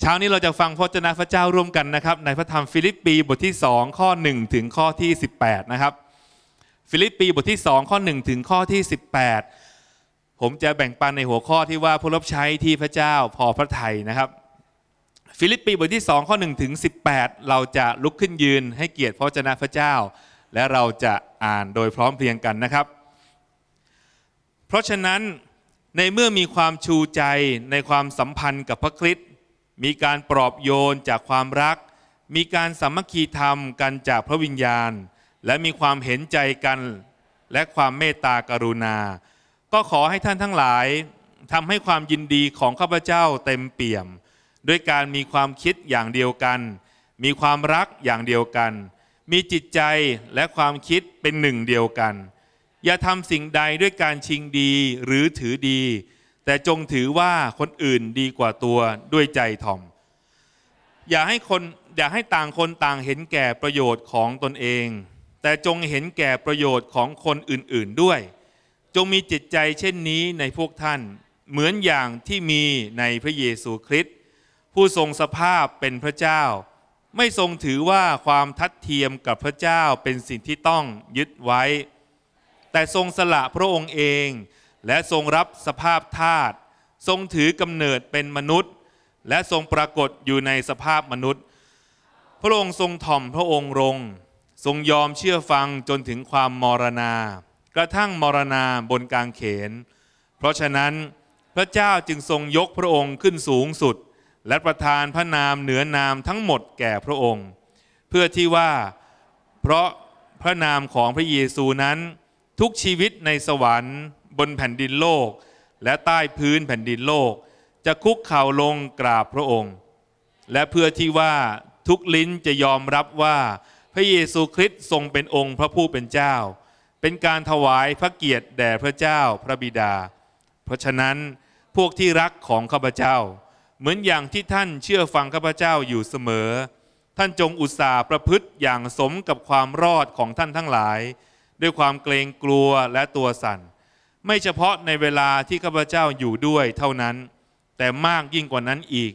เช้านี้ เราจะฟังพระเจนาพระเจ้าร่วมกันนะครับ ในพระธรรมฟิลิปปีบทที่2ข้อ 1 ถึงข้อที่ 18 นะครับฟิลิปปีบทที่2ข้อ 1 ถึงข้อที่18 ผมจะแบ่งปันในหัวข้อที่ว่าผู้รับใช้ที่พระเจ้าพอพระทัยนะครับ ฟิลิปปีบทที่2ข้อ1ถึง18 เราจะลุกขึ้นยืนให้เกียรติพระเจนาพระเจ้า และเราจะอ่านโดยพร้อมเพรียงกันนะครับ เพราะฉะนั้นในเมื่อมีความชูใจในความสัมพันธ์กับพระคริสต์มีการปลอบโยนจากความรัก มีการสามัคคีธรรมกันจากพระวิญญาณ และมีความเห็นใจกัน และความเมตตากรุณา ก็ขอให้ท่านทั้งหลายทำให้ความยินดีของข้าพเจ้าเต็มเปี่ยม ด้วยการมีความคิดอย่างเดียวกัน มีความรักอย่างเดียวกัน มีจิตใจและความคิดเป็นหนึ่งเดียวกัน อย่าทำสิ่งใดด้วยการชิงดีหรือถือดีแต่จงถือว่าคนอื่นดีกว่าตัวด้วยใจถ่อมอย่าให้คนอย่าให้ต่างคนต่างเห็นแก่ประโยชน์ของตนเอง แต่จงเห็นแก่ประโยชน์ของคนอื่นๆด้วย จงมีจิตใจเช่นนี้ในพวกท่านเหมือนอย่างที่มีในพระเยซูคริสต์ผู้ทรงสภาพเป็นพระเจ้า ไม่ทรงถือว่าความทัดเทียมกับพระเจ้าเป็นสิ่งที่ต้องยึดไว้ แต่ทรงสละพระองค์เองและทรงรับสภาพธาตุทรงถือกำเนิดเป็นมนุษย์ และทรงปรากฏอยู่ในสภาพมนุษย์ พระองค์ทรงถ่อมพระองค์ลงทรงยอมเชื่อฟังจนถึงความมรณากระทั่งมรณาบนกางเขน เพราะฉะนั้นพระเจ้าจึงทรงยกพระองค์ขึ้นสูงสุด และประทานพระนามเหนือนามทั้งหมดแก่พระองค์ เพื่อที่ว่า เพราะพระนามของพระเยซูนั้นทุกชีวิตในสวรรค์บนแผ่นดินโลกและใต้พื้นแผ่นดินโลกจะคุกเข่าลงกราบพระองค์ และเพื่อที่ว่าทุกลิ้นจะยอมรับว่าพระเยซูคริสต์ทรงเป็นองค์พระผู้เป็นเจ้า เป็นการถวายพระเกียรติแด่พระเจ้าพระบิดา เพราะฉะนั้นพวกที่รักของข้าพเจ้า เหมือนอย่างที่ท่านเชื่อฟังข้าพเจ้าอยู่เสมอ ท่านจงอุตส่าห์ประพฤติอย่างสมกับความรอดของท่านทั้งหลาย ด้วยความเกรงกลัวและตัวสัน่นไม่เฉพาะในเวลาที่ข้าพเจ้าอยู่ด้วยเท่านั้น แต่มากยิ่งกว่านั้นอีก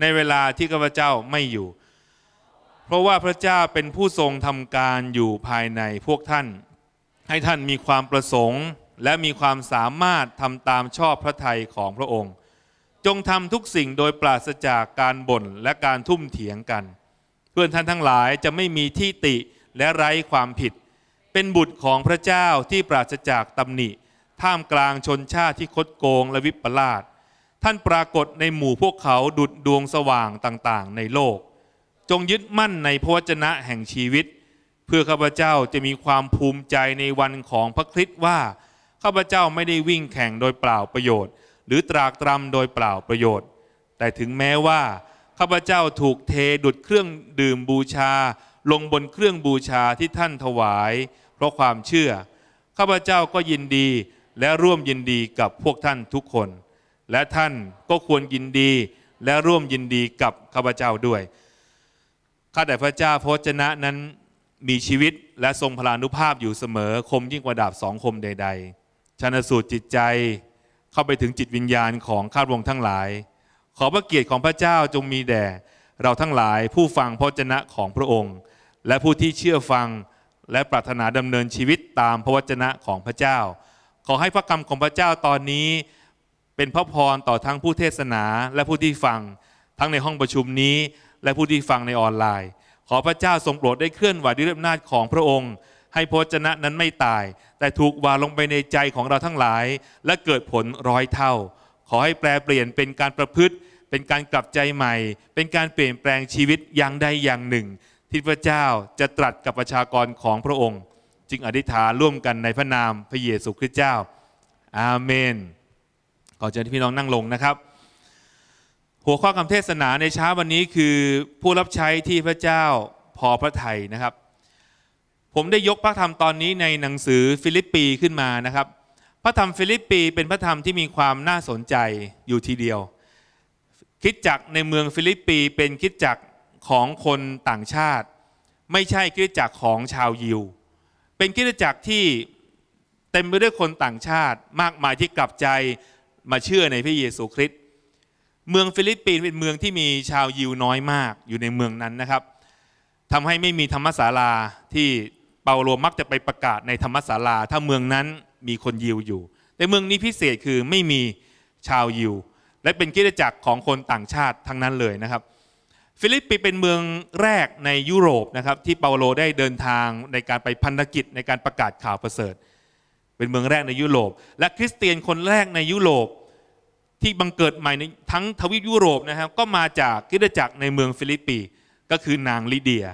ในเวลาที่ข้าพเจ้าไม่อยู่ เพราะว่าพระเจ้าเป็นผู้ทรงทำการอยู่ภายในพวกท่าน ให้ท่านมีความประสงค์และมีความสามารถทำตามชอบพระทัยของพระองค์ จงทำทุกสิ่งโดยปราศจากการบ่นและการทุ่มเถียงกัน เพื่อนท่านทั้งหลายจะไม่มีที่ติและไร้ความผิด เป็นบุตรของพระเจ้าที่ปราศจากตำหนิท่ามกลางชนชาติที่คดโกงและวิปลาสท่านปรากฏในหมู่พวกเขาดุดดวงสว่างต่างๆ ในโลก จงยึดมั่นในพระวจนะแห่งชีวิต เพื่อข้าพเจ้าจะมีความภูมิใจในวันของพระคริสต์ว่าข้าพเจ้าไม่ได้วิ่งแข่งโดยเปล่าประโยชน์ หรือตรากตรำโดยเปล่าประโยชน์ แต่ถึงแม้ว่าข้าพเจ้าถูกเทดุดเครื่องดื่มบูชา ลงบนเครื่องบูชาที่ท่านถวาย เพราะความเชื่อข้าพเจ้าก็ยินดีและร่วมยินดีกับพวกท่านทุกคน และท่านก็ควรยินดีและร่วมยินดีกับข้าพเจ้าด้วยข้าแต่พระเจ้าพระชนะนั้นมีชีวิตและทรงพลานุภาพอยู่เสมอคมยิ่งกว่าดาบสองคมใด ๆ ชนสูตรจิตใจเข้าไปถึงจิตวิญญาณของข้าพวงทั้งหลาย ขอพระเกียรติของพระเจ้าจงมีแด่เราทั้งหลายผู้ฟังพระชนะของพระองค์ และผู้ที่เชื่อฟังและปรารถนาดำเนินชีวิตตามพระวจนะของพระเจ้าขอให้พระคำของพระเจ้าตอนนี้ เป็นพระพรต่อทั้งผู้เทศนาและผู้ที่ฟัง ทั้งในห้องประชุมนี้และผู้ที่ฟังในออนไลน์ ขอพระเจ้าทรงโปรดได้เคลื่อนไหวด้วยอำนาจของพระองค์ ให้พระจนะนั้นไม่ตาย แต่ถูกวางลงไปในใจของเราทั้งหลาย และเกิดผลร้อยเท่า ขอให้แปลเปลี่ยนเป็นการประพฤติ เป็นการกลับใจใหม่ เป็นการเปลี่ยนแปลงชีวิตอย่างใดอย่างหนึ่งที่พระเจ้าจะตรัสกับประชากรของพระองค์จึงอธิษฐานร่วมกันในพระนามพระเยซูคริสต์เจ้า อาเมน ก่อนจะที่พี่น้องนั่งลงนะครับ หัวข้อคำเทศนาในเช้าวันนี้คือผู้รับใช้ที่พระเจ้าพอพระทัยนะครับ ผมได้ยกพระธรรมตอนนี้ในหนังสือฟิลิปปีขึ้นมานะครับ พระธรรมฟิลิปปีเป็นพระธรรมที่มีความน่าสนใจอยู่ทีเดียว คิดจักในเมืองฟิลิปปีเป็นคิดจักของคนต่างชาติ ไม่ใช่คิดจักของชาวยิวเป็นกิจจักรที่เต็มไปด้วยคนต่างชาติมากมายที่กลับใจมาเชื่อในพระเยซูคริสต์ เมืองฟิลิปปินส์เป็นเมืองที่มีชาวยิวน้อยมากอยู่ในเมืองนั้นนะครับ ทำให้ไม่มีธรรมศาลาที่เปาโลมักจะไปประกาศในธรรมศาลาถ้าเมืองนั้นมีคนยิวอยู่ แต่เมืองนี้พิเศษคือไม่มีชาวยิว และเป็นกิจจักรของคนต่างชาติทั้งนั้นเลยนะครับฟิลิปปีเป็นเมืองแรกในยุโรปนะครับที่เปาโลได้เดินทางในการไปพันธกิจในการประกาศข่าวประเสริฐ เป็นเมืองแรกในยุโรป และคริสเตียนคนแรกในยุโรปที่บังเกิดใหม่ในทั้งทวีปยุโรปนะครับก็มาจากคิจจักรในเมืองฟิลิปปีก็คือนางลิเดีย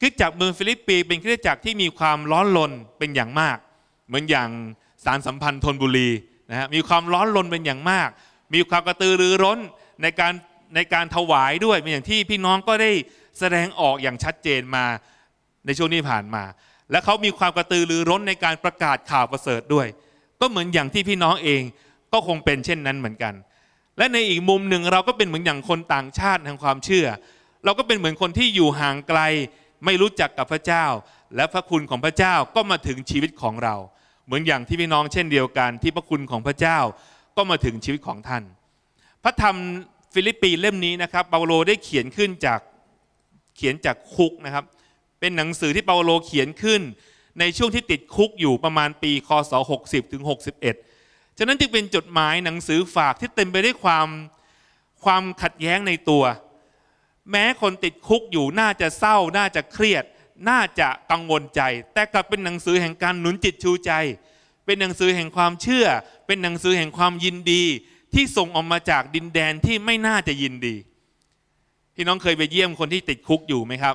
คิจจักรเมืองฟิลิปปีเป็นคิจจักรที่มีความร้อนรนเป็นอย่างมาก เหมือนอย่างสารสัมพันธ์ธนบุรีนะฮะมีความร้อนรนเป็นอย่างมาก มีความกระตือรือร้นในการในการถวายด้วยเป็นอย่างที่พี่น้องก็ได้แสดงออกอย่างชัดเจนมาในช่วงนี้ผ่านมา และเขามีความกระตือรือร้นในการประกาศข่าวประเสริฐด้วย ก็เหมือนอย่างที่พี่น้องเองก็คงเป็นเช่นนั้นเหมือนกัน และในอีกมุมหนึ่งเราก็เป็นเหมือนอย่างคนต่างชาติทางความเชื่อ เราก็เป็นเหมือนคนที่อยู่ห่างไกล ไม่รู้จักกับพระเจ้า และพระคุณของพระเจ้าก็มาถึงชีวิตของเรา เหมือนอย่างที่พี่น้องเช่นเดียวกัน ที่พระคุณของพระเจ้าก็มาถึงชีวิตของท่านพระธรรมิลิปปีเล่มนี้นะครับเปาโลได้เขียนขึ้นจากเขียนจากคุกนะครับ เป็นหนังสือที่เปาโลเขียนขึ้น ในช่วงที่ติดคุกอยู่ประมาณปีคศ60ถึง61ฉะนั้นจึงเป็นจดหมายหนังสือฝากที่เต็มไปด้วยความความขัดแย้งในตัว แม้คนติดคุกอยู่น่าจะเศร้า น่าจะเครียด น่าจะกังวลใจ แต่กลับเป็นหนังสือแห่งการหนุนจิตชูใจ เป็นหนังสือแห่งความเชื่อ เป็นหนังสือแห่งความยินดีที่ส่งออกมาจากดินแดนที่ไม่น่าจะยินดี พี่น้องเคยไปเยี่ยมคนที่ติดคุกอยู่ไหมครับ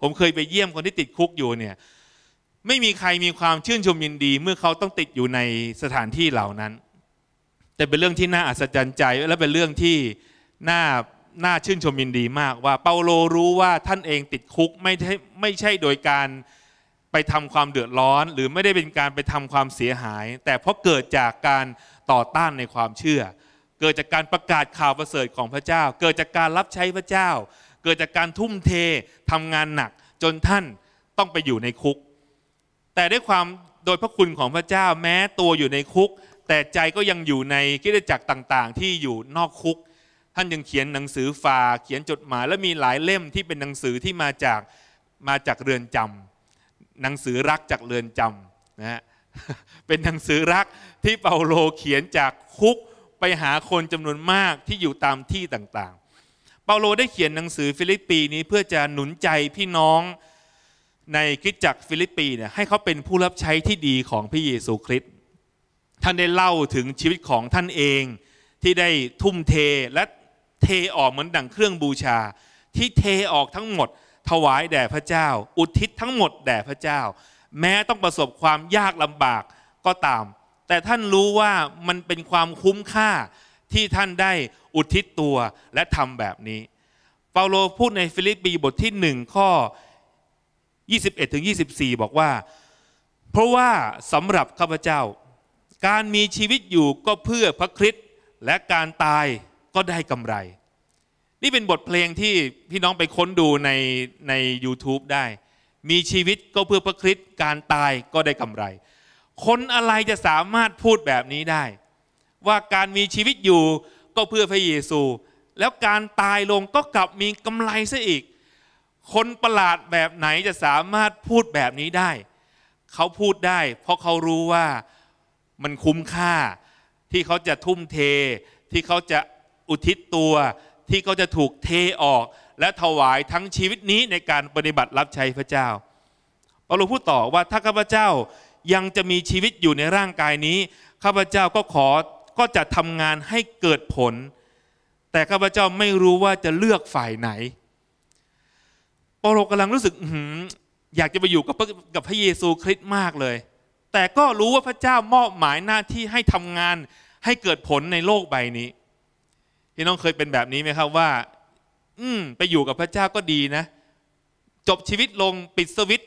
ผมเคยไปเยี่ยมคนที่ติดคุกอยู่เนี่ย ไม่มีใครมีความชื่นชมยินดี เมื่อเขาต้องติดอยู่ในสถานที่เหล่านั้น แต่เป็นเรื่องที่น่าอัศจรรย์ใจและเป็นเรื่องที่น่าน่าชื่นชมยินดีมากว่าเปาโลรู้ว่าท่านเองติดคุกไม่ใช่ไม่ใช่โดยการไปทำความเดือดร้อนหรือไม่ได้เป็นการไปทำความเสียหาย แต่เพราะเกิดจากการต่อต้านในความเชื่อ เกิดจากการประกาศข่าวประเสริฐของพระเจ้า เกิดจากการรับใช้พระเจ้า เกิดจากการทุ่มเททำงานหนักจนท่านต้องไปอยู่ในคุก แต่ด้วยความโดยพระคุณของพระเจ้าแม้ตัวอยู่ในคุก แต่ใจก็ยังอยู่ในกิจจักรต่างๆ ที่อยู่นอกคุก ท่านยังเขียนหนังสือฝาเขียนจดหมายและมีหลายเล่มที่เป็นหนังสือที่มาจากมาจากเรือนจำหนังสือรักจากเรือนจำนะฮะเป็นหนังสือรักที่เปาโลเขียนจากคุกไปหาคนจำนวนมากที่อยู่ตามที่ต่างๆ เปาโลได้เขียนหนังสือฟิลิปปีนี้เพื่อจะหนุนใจพี่น้องในคิดตจักฟิลิปปีเนี่ยให้เขาเป็นผู้รับใช้ที่ดีของพระเยซูคริสต์ท่านได้เล่าถึงชีวิตของท่านเองที่ได้ทุ่มเทและเทออกเหมือนดั่งเครื่องบูชาที่เทออกทั้งหมดถวายแด่พระเจ้า อุทิศทั้งหมดแด่พระเจ้า แม้ต้องประสบความยากลำบากก็ตาม แต่ท่านรู้ว่ามันเป็นความคุ้มค่าที่ท่านได้อุทิศตัวและทำแบบนี้ เปาโลพูดในฟิลิปปีบทที่หนึ่งข้อ 21ถึง24 บอกว่า เพราะว่าสำหรับข้าพเจ้า การมีชีวิตอยู่ก็เพื่อพระคริสต์และการตายก็ได้กำไรนี่เป็นบทเพลงที่พี่น้องไปค้นดูในใน u t u b e ได้ มีชีวิตก็เพื่อพระคริสต์การตายก็ได้กำไร คนอะไรจะสามารถพูดแบบนี้ได้ ว่าการมีชีวิตอยู่ก็เพื่อพระเยซู แล้วการตายลงก็กลับมีกำไรซะอีก คนประหลาดแบบไหนจะสามารถพูดแบบนี้ได้ เขาพูดได้เพราะเขารู้ว่ามันคุ้มค่าที่เขาจะทุ่มเท ที่เขาจะอุทิศตัวที่เขาจะถูกเทออกและถวายทั้งชีวิตนี้ในการปฏิบัติรับใช้พระเจ้าเปาโลพูดต่อว่า ถ้าข้าพเจ้ายังจะมีชีวิตอยู่ในร่างกายนี้ข้าพเจ้าก็ขอก็จะทำงานให้เกิดผล แต่ข้าพเจ้าไม่รู้ว่าจะเลือกฝ่ายไหนเปาโลกำลังรู้สึกอยากจะไปอยู่กับกับพระเยซูคริสต์มากเลย แต่ก็รู้ว่าพระเจ้ามอบหมายหน้าที่ให้ทำงานให้เกิดผลในโลกใบนี้พี่น้องเคยเป็นแบบนี้ไหมครับว่า อืมไปอยู่กับพระเจ้าก็ดีนะ จบชีวิตลงปิดสวิต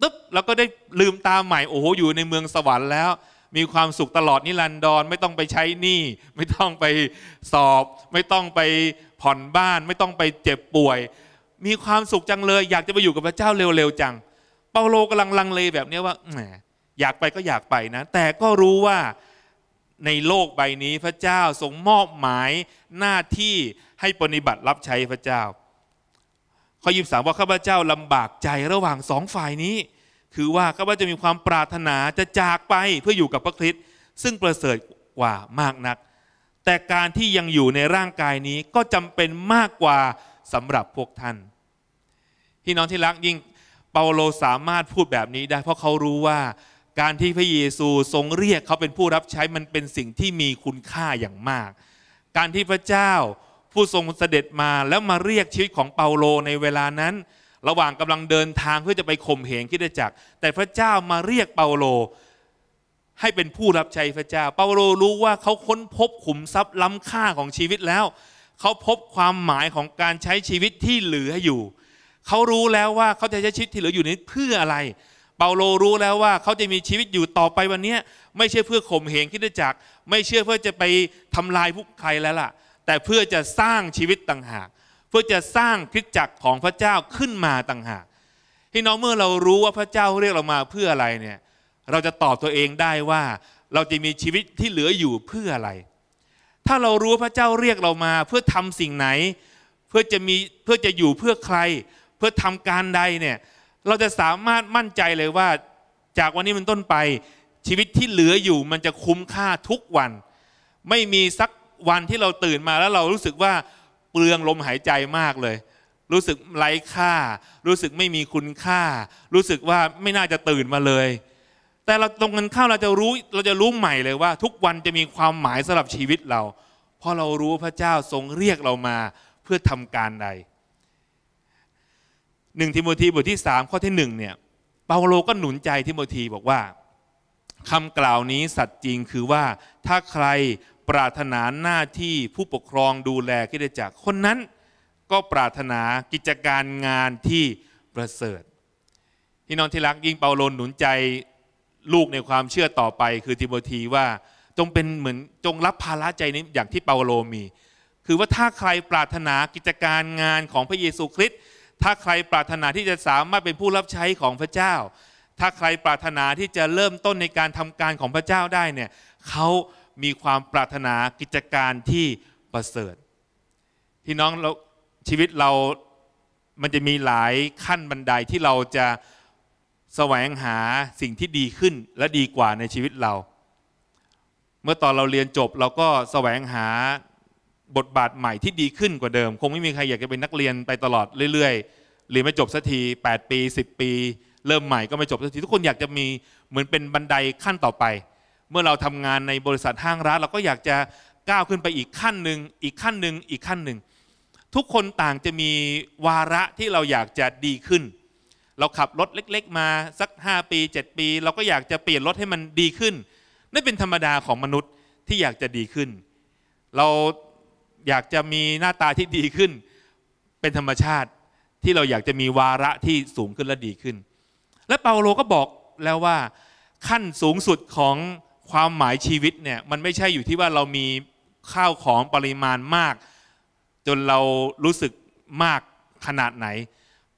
ตึ๊บแล้วก็ได้ลืมตาใหม่โอ้โหอยู่ในเมืองสวรรค์แล้ว มีความสุขตลอดนิรันดรไม่ต้องไปใช้หนี้ไม่ต้องไปสอบ ไม่ต้องไปผ่อนบ้าน ไม่ต้องไปเจ็บป่วย มีความสุขจังเลย อยากจะไปอยู่กับพระเจ้าเร็วๆจังเปาโลกำลังลังเลแบบนี้ว่าแหมอยากไปก็อยากไปนะแต่ก็รู้ว่าในโลกใบนี้พระเจ้าทรงมอบหมายหน้าที่ให้ปฏิบัติรับใช้พระเจ้าข้อยิบสามว่า ข้าพเจ้าลำบากใจระหว่างสองฝ่ายนี้ คือว่า ข้าพเจ้ามีความปรารถนาจะจากไปเพื่ออยู่กับพระคริสต์ซึ่งประเสริฐกว่ามากนัก แต่การที่ยังอยู่ในร่างกายนี้ก็จำเป็นมากกว่าสำหรับพวกท่านพี่น้องที่รักยิ่งเปาโลสามารถพูดแบบนี้ ได้เพราะเขารู้ว่าการที่พระเยซูทรงเรียกเขาเป็นผู้รับใช้มันเป็นสิ่งที่มีคุณค่าอย่างมาก การที่พระเจ้า ผู้ทรงเสด็จมาแล้วมาเรียกชีวิตของเปาโลในเวลานั้น ระหว่างกำลังเดินทางเพื่อจะไปข่มเหงคิดจักร แต่พระเจ้ามาเรียกเปาโล ให้เป็นผู้รับใช้พระเจ้า เปาโลรู้ว่าเขาค้นพบขุมทรัพย์ล้ำค่าของชีวิตแล้ว เขาพบความหมายของการใช้ชีวิตที่เหลืออยู่ เขารู้แล้วว่าเขาจะใช้ชีวิตที่เหลืออยู่นี้เพื่ออะไรเปาโลรู้แล้วว่าเขาจะมีชีวิตอยู่ต่อไปวันนี้ไม่ใช่เพื่อข่มเหงคิดจักรไม่เชื่อเพื่อจะไปทำลายผู้ใครแล้วล่ะ แต่เพื่อจะสร้างชีวิตต่างหาก เพื่อจะสร้างคิดจักรของพระเจ้าขึ้นมาต่างหากพี่น้องเมื่อเรารู้ว่าพระเจ้าเรียกเรามาเพื่ออะไรเนี่ยเราจะตอบตัวเองได้ว่า เราจะมีชีวิตที่เหลืออยู่เพื่ออะไร ถ้าเรารู้พระเจ้าเรียกเรามาเพื่อทำสิ่งไหน เพื่อจะมีเพื่อจะอยู่เพื่อใคร เพื่อทำการใดเนี่ยเราจะสามารถมั่นใจเลยว่า จากวันนี้เป็นต้นไป ชีวิตที่เหลืออยู่มันจะคุ้มค่าทุกวัน ไม่มีสักวันที่เราตื่นมาแล้วเรารู้สึกว่าเปลืองลมหายใจมากเลย รู้สึกไร้ค่า รู้สึกไม่มีคุณค่า รู้สึกว่าไม่น่าจะตื่นมาเลย แต่เราตรงกันข้าวเราจะรู้เราจะรู้ใหม่เลยว่า ทุกวันจะมีความหมายสำหรับชีวิตเรา เพราะเรารู้พระเจ้าทรงเรียกเรามาเพื่อทำการใดหนึ่งทิโมธีบทที่สามข้อที่หนึ่งเนี่ย เปาโลก็หนุนใจทิโมธีบอกว่าคำกล่าวนี้สัตย์จริงคือว่าถ้าใครปรารถนาหน้าที่ผู้ปกครองดูแลกิจจักรคนนั้นก็ปรารถนากิจการงานที่ประเสริฐที่น้องที่รักยิ่งเปาโลหนุนใจลูกในความเชื่อต่อไป คือทิโมธีว่าจงเป็นเหมือนจงรับภาระใจนี้อย่างที่เปาโลมี คือว่าถ้าใครปรารถนากิจการงานของพระเยซูคริสต์ถ้าใครปรารถนาที่จะสามารถเป็นผู้รับใช้ของพระเจ้า ถ้าใครปรารถนาที่จะเริ่มต้นในการทำการของพระเจ้าได้เนี่ยเขามีความปรารถนากิจการที่ประเสริฐพี่น้องเราชีวิตเรามันจะมีหลายขั้นบันไดที่เราจะแสวงหาสิ่งที่ดีขึ้นและดีกว่าในชีวิตเรา เมื่อตอนเราเรียนจบเราก็แสวงหาบทบาทใหม่ที่ดีขึ้นกว่าเดิม คงไม่มีใครอยากจะเป็นนักเรียนไปตลอดเรื่อยๆเรียนไม่ จบสักที8 ปี 10 ปี เริ่มใหม่ก็ไม่จบสักทีทุกคนอยากจะมีเหมือนเป็นบันไดขั้นต่อไป เมื่อเราทำงานในบริษัทห้างร้านเราก็อยากจะ ก้าวขึ้นไปอีกขั้นหนึ่งอีกขั้นหนึ่งอีกขั้นหนึ่งทุกคนต่างจะมีวาระที่เราอยากจะดีขึ้น เราขับรถเล็ก ๆมาสัก 5 ปี 7 ปี เราก็อยากจะเปลี่ยนรถให้มันดีขึ้นนั่นเป็นธรรมดาของมนุษย์ที่อยากจะดีขึ้น เราอยากจะมีหน้าตาที่ดีขึ้น เป็นธรรมชาติที่เราอยากจะมีวาระที่สูงขึ้นและดีขึ้น และเปาโลก็บอกแล้วว่า ขั้นสูงสุดของความหมายชีวิตเนี่ยมันไม่ใช่อยู่ที่ว่าเรามีข้าวของปริมาณมาก จนเรารู้สึกมากขนาดไหน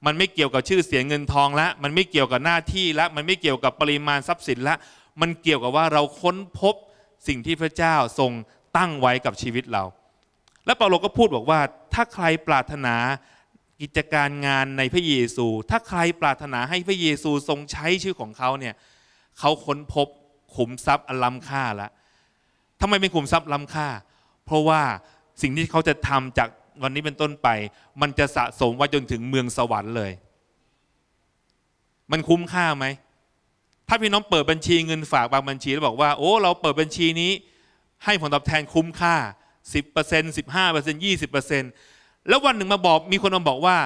มันไม่เกี่ยวกับชื่อเสียงเงินทองละ มันไม่เกี่ยวกับหน้าที่ละมันไม่เกี่ยวกับปริมาณทรัพย์สินละมันเกี่ยวกับว่าเราค้นพบสิ่งที่พระเจ้าทรงตั้งไว้กับชีวิตเราและเปาโลก็พูดบอกว่า ถ้าใครปรารถนากิจการงานในพระเยซู ถ้าใครปรารถนาให้พระเยซูทรงใช้ชื่อของเขาเนี่ยเขาค้นพบขุมทรัพย์อลัมค่าละทำไมเป็นขุมทรัพย์ลัมค่าเพราะว่าสิ่งที่เขาจะทำจากวันนี้เป็นต้นไป มันจะสะสมว่าจนถึงเมืองสวรรค์เลย มันคุ้มค่าไหมถ้าพี่น้องเปิดบัญชีเงินฝากบางบัญชีแล้วบอกว่าโอ้เราเปิดบัญชีนี้ ให้ผลตอบแทนคุ้มค่า10% 15% 20%แล้ววันหนึ่งมาบอกมีคนมาบอกว่า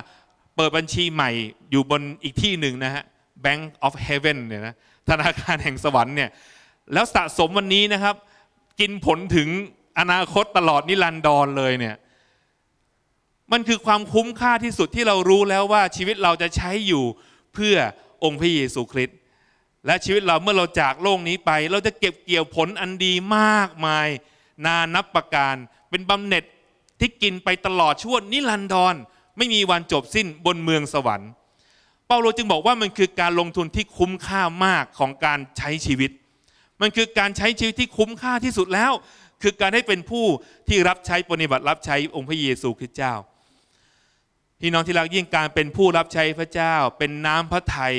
เปิดบัญชีใหม่อยู่บนอีกที่หนึ่งนะฮะ Bank of Heaven เนี่ยนะธนาคารแห่งสวรรค์เนี่ยแล้วสะสมวันนี้นะครับ กินผลถึงอนาคตตลอดนิรันดรเลยเนี่ยมันคือความคุ้มค่าที่สุดที่เรารู้แล้วว่าชีวิตเราจะใช้อยู่เพื่อองค์พระเยซูคริสต์และชีวิตเราเมื่อเราจากโลกนี้ไป เราจะเก็บเกี่ยวผลอันดีมากมายนานับประการเป็นบำเหน็จที่กินไปตลอดชั่วนิรันดรไม่มีวันจบสิ้นบนเมืองสวรรค์เปาโลจึงบอกว่ามันคือการลงทุนที่คุ้มค่ามากของการใช้ชีวิต มันคือการใช้ชีวิตที่คุ้มค่าที่สุดแล้ว คือการให้เป็นผู้ที่รับใช้ปฏิบัติรับใช้องค์พระเยซูคริสต์เจ้าพี่น้องที่รักยิ่งการเป็นผู้รับใช้พระเจ้าเป็นน้ำพระทัย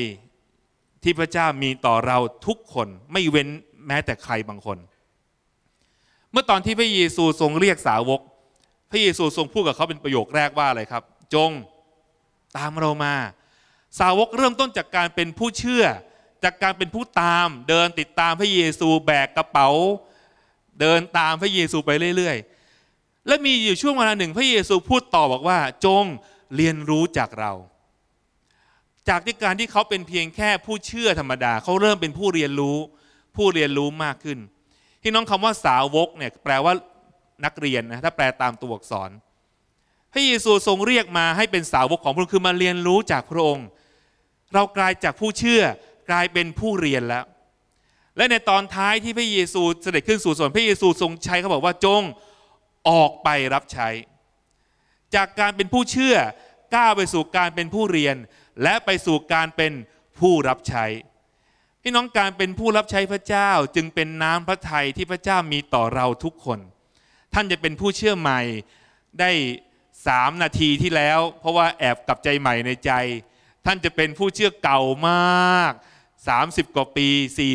ที่พระเจ้ามีต่อเราทุกคนไม่เว้นแม้แต่ใครบางคนเมื่อตอนที่พระเยซูทรงเรียกสาวก พระเยซูทรงพูดกับเขาเป็นประโยคแรกว่าอะไรครับ จงตามเรามา สาวกเริ่มต้นจากการเป็นผู้เชื่อ จากการเป็นผู้ตาม เดินติดตามพระเยซูแบกกระเป๋า เดินตามพระเยซูไปเรื่อย ๆ และมีอยู่ช่วงเวลาหนึ่งพระเยซูพูดต่อบอกว่า จงเรียนรู้จากเรา จากที่การที่เขาเป็นเพียงแค่ผู้เชื่อธรรมดา เขาเริ่มเป็นผู้เรียนรู้ ผู้เรียนรู้มากขึ้นที่น้องคำว่าสาวกเนี่ยแปลว่านักเรียนนะถ้าแปลตามตัวอักษร พระเยซูทรงเรียกมาให้เป็นสาวกของพระองค์คือมาเรียนรู้จากพระองค์ เรากลายจากผู้เชื่อ กลายเป็นผู้เรียนแล้ว และในตอนท้ายที่พระเยซูเสด็จขึ้นสู่สวนพระเยซูทรงใช้เขาบอกว่าจงออกไปรับใช้ จากการเป็นผู้เชื่อ ก้าวไปสู่การเป็นผู้เรียน และไปสู่การเป็นผู้รับใช้พี่น้องการเป็นผู้รับใช้พระเจ้าจึงเป็นน้ำพระทัยที่พระเจ้ามีต่อเราทุกคน ท่านจะเป็นผู้เชื่อใหม่ได้สามนาทีที่แล้ว เพราะว่าแอบกลับใจใหม่ในใจ ท่านจะเป็นผู้เชื่อเก่ามาก 30 กว่าปี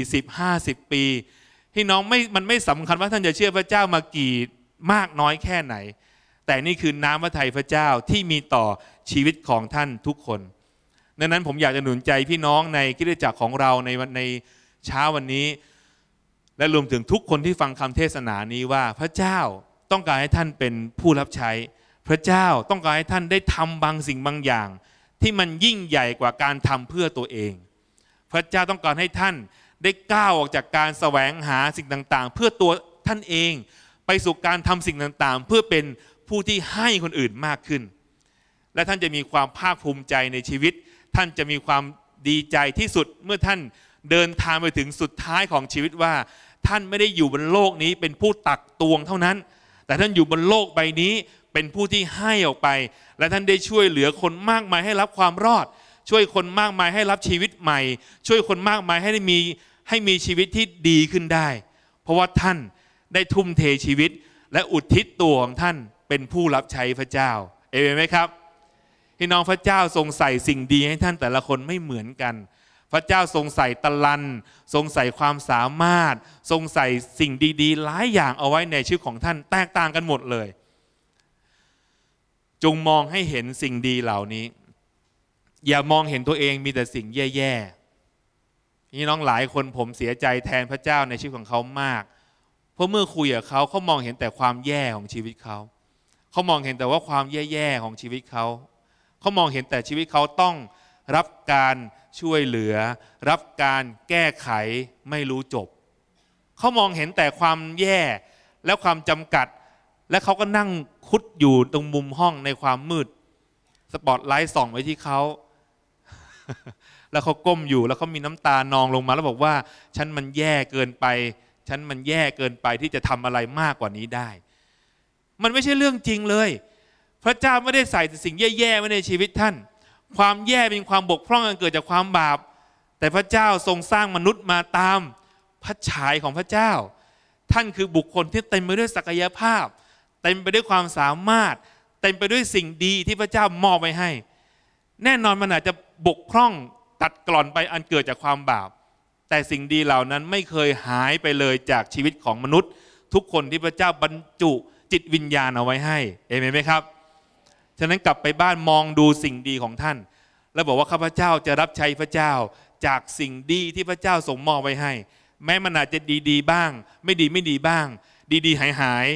40 50 ปีพี่น้องไม่มันไม่สำคัญว่าท่านจะเชื่อพระเจ้ามากี่ มากน้อยแค่ไหน แต่นี่คือน้ำพระทัยพระเจ้าที่มีต่อชีวิตของท่านทุกคนดังนั้นผมอยากจะหนุนใจพี่น้องในกิจจักรของเรา ในในเช้าวันนี้ และรวมถึงทุกคนที่ฟังคำเทศนานี้ว่าพระเจ้าต้องการ ให้ท่านเป็นผู้รับใช้ พระเจ้าต้องการ ให้ ท่านได้ทำบางสิ่งบางอย่าง ที่มันยิ่งใหญ่กว่าการทำเพื่อตัวเอง พระเจ้าต้องการให้ท่านได้ก้าวออกจากการแสวงหาสิ่งต่างๆ เพื่อตัวท่านเองไปสู่การทำสิ่งต่างๆ เพื่อเป็นผู้ที่ให้คนอื่นมากขึ้น และท่านจะมีความภาคภูมิใจในชีวิตท่านจะมีความดีใจที่สุดเมื่อท่านเดินทางไปถึงสุดท้ายของชีวิตว่า ท่านไม่ได้อยู่บนโลกนี้เป็นผู้ตักตวงเท่านั้น แต่ท่านอยู่บนโลกใบนี้เป็นผู้ที่ให้ออกไป และท่านได้ช่วยเหลือคนมากมายให้รับความรอด ช่วยคนมากมายให้รับชีวิตใหม่ช่วยคนมากมายให้มีให้มีชีวิตที่ดีขึ้นได้ เพราะว่าท่านได้ทุ่มเทชีวิตและอุทิศตัวของท่านเป็นผู้รับใช้พระเจ้าเอเมนไหมครับพี่น้องพระเจ้าทรงใส่สิ่งดีให้ท่านแต่ละคนไม่เหมือนกัน พระเจ้าทรงใส่ตะลัน ทรงใส่ความสามารถ ทรงใส่สิ่งดี ๆ หลายอย่างเอาไว้ในชีวิตของท่านแตกต่างกันหมดเลย จงมองให้เห็นสิ่งดีเหล่านี้ อย่ามองเห็นตัวเองมีแต่สิ่งแย่ๆนี่น้องหลายคนผมเสียใจแทนพระเจ้าในชีวิตของเขามาก เพราะเมื่อคุยกับเขาเขามองเห็นแต่ความแย่ของชีวิตเขา เขามองเห็นแต่ว่าความแย่ๆของชีวิตเขาเขามองเห็นแต่ชีวิตเขาต้องรับการช่วยเหลือ รับการแก้ไขไม่รู้จบเขามองเห็นแต่ความแย่และความจำกัดและเขาก็นั่งคุดอยู่ตรงมุมห้องในความมืดสปอตไลท์ส่องไว้ที่เขา แล้วเขาก้มอยู่แล้วเขามีน้ำตานองลงมาแล้วบอกว่า ฉันมันแย่เกินไป ฉันมันแย่เกินไปที่จะทำอะไรมากกว่านี้ได้ มันไม่ใช่เรื่องจริงเลยพระเจ้าไม่ได้ใส่สิ่งแย่ๆไว้ในชีวิตท่าน ความแย่เป็นความบกพร่องอันเกิดจากความบาป แต่พระเจ้าทรงสร้างมนุษย์มาตามพระฉายของพระเจ้า ท่านคือบุคคลที่เต็มไปด้วยศักยภาพ เต็มไปด้วยความสามารถ เต็มไปด้วยสิ่งดีที่พระเจ้ามอบไว้ให้ แน่นอนมันอาจจะบกพร่องตัดกร่อนไปอันเกิดจากความบาป แต่สิ่งดีเหล่านั้นไม่เคยหายไปเลยจากชีวิตของมนุษย์ ทุกคนที่พระเจ้าบรรจุจิตวิญญาณเอาไว้ให้ เอเมนไหมครับฉะนั้นกลับไปบ้านมองดูสิ่งดีของท่าน แล้วบอกว่าข้าพเจ้าจะรับใช้พระเจ้าจากสิ่งดีที่พระเจ้าส่งมอบไว้ให้ แม้มันอาจจะดีๆบ้าง ไม่ดีไม่ดีบ้าง ดี ๆ หายหาย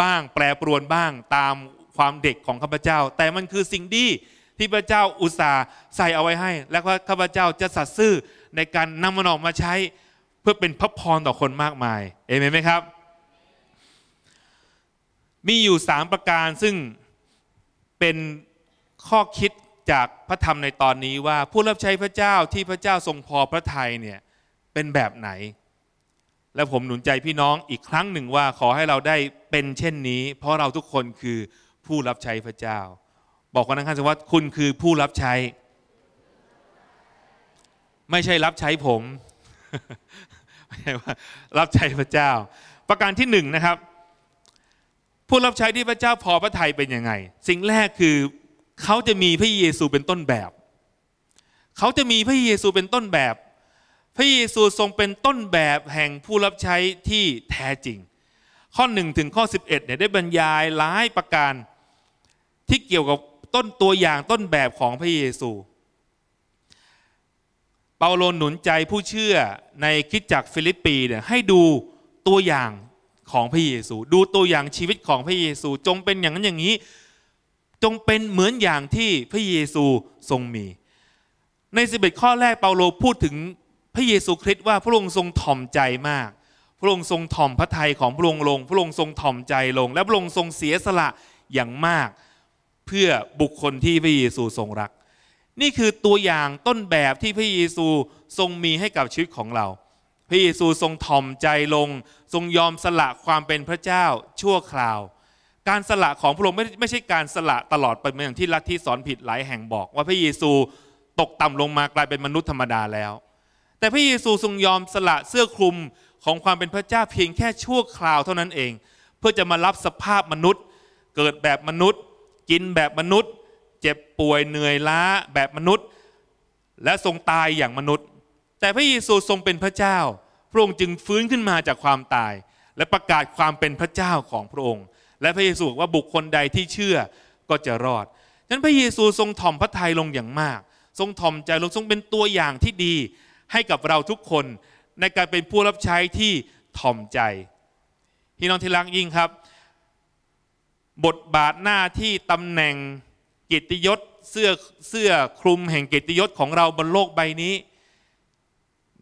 บ้างแปรปรวนบ้างตามความเด็กของข้าพเจ้า แต่มันคือสิ่งดีที่พระเจ้าอุตส่าห์ใส่เอาไว้ให้ และข้าพเจ้าจะสัตย์ซื่อในการนำมันออกมาใช้เพื่อเป็นพระพรต่อคนมากมายเอเมนไหมครับ มีอยู่สามประการซึ่งเป็นข้อคิดจากพระธรรมในตอนนี้ว่า ผู้รับใช้พระเจ้าที่พระเจ้าทรงพอพระทัยเนี่ยเป็นแบบไหน และผมหนุนใจพี่น้องอีกครั้งหนึ่งว่าขอให้เราได้เป็นเช่นนี้ เพราะเราทุกคนคือผู้รับใช้พระเจ้า บอกคนข้าัๆว่าคุณคือผู้รับใช้ ไม่ใช่รับใช้ผม รับใช้พระเจ้า ประการที่หนึ่งนะครับผู้รับใช้ที่พระเจ้าพอพระทัยเป็นยังไง สิ่งแรกคือเขาจะมีพระเยซูเป็นต้นแบบ เขาจะมีพระเยซูเป็นต้นแบบ พระเยซูทรงเป็นต้นแบบแห่งผู้รับใช้ที่แท้จริง ข้อหนึ่งถึงข้อ11เนี่ยได้บรรยายหลายประการที่เกี่ยวกับต้นตัวอย่างต้นแบบของพระเยซู เปาโลหนุนใจผู้เชื่อในคิดจักฟิลิปปีเนี่ยให้ดูตัวอย่างของพระเยซู ดูตัวอย่างชีวิตของพระเยซู จงเป็นอย่างนั้นอย่างนี้จงเป็นเหมือนอย่างที่พระเยซูทรงมี ในสิบเอ็ดข้อแรกเปาโลพูดถึงพระเยซูคริสต์ว่าพระองค์ทรงถ่อมใจมากพระองค์ทรงถ่อมพระทัยของพระองค์ลง พระองค์ทรงถ่อมใจลง และพระองค์ทรงเสียสละอย่างมากเพื่อบุคคลที่พระเยซูทรงรัก นี่คือตัวอย่างต้นแบบที่พระเยซูทรงมีให้กับชีวิตของเราพระเยซูทรงถ่อมใจลง ทรงยอมสละความเป็นพระเจ้าชั่วคราว การสละของพระองค์ไม่ไม่ใช่การสละตลอดไปเหมือนที่ลัทธิสอนผิดหลายแห่งบอกว่าพระเยซูตกต่ำลงมากลายเป็นมนุษย์ธรรมดาแล้ว แต่พระเยซูทรงยอมสละเสื้อคลุมของความเป็นพระเจ้าเพียงแค่ชั่วคราวเท่านั้นเอง เพื่อจะมารับสภาพมนุษย์ เกิดแบบมนุษย์ กินแบบมนุษย์ เจ็บป่วยเหนื่อยล้าแบบมนุษย์ และทรงตายอย่างมนุษย์แต่พระเยซูทรงเป็นพระเจ้า พระองค์จึงฟื้นขึ้นมาจากความตาย และประกาศความเป็นพระเจ้าของพระองค์ และพระเยซูบอกว่าบุคคลใดที่เชื่อก็จะรอด ฉะนั้นพระเยซูทรงถ่อมพระทัยลงอย่างมาก ทรงถ่อมใจลงทรงเป็นตัวอย่างที่ดีให้กับเราทุกคนในการเป็นผู้รับใช้ที่ถ่อมใจ พี่น้องที่รักยิ่งครับ บทบาทหน้าที่ตำแหน่งเกียรติยศเสื้อเสื้อคลุมแห่งเกียรติยศของเราบนโลกใบนี้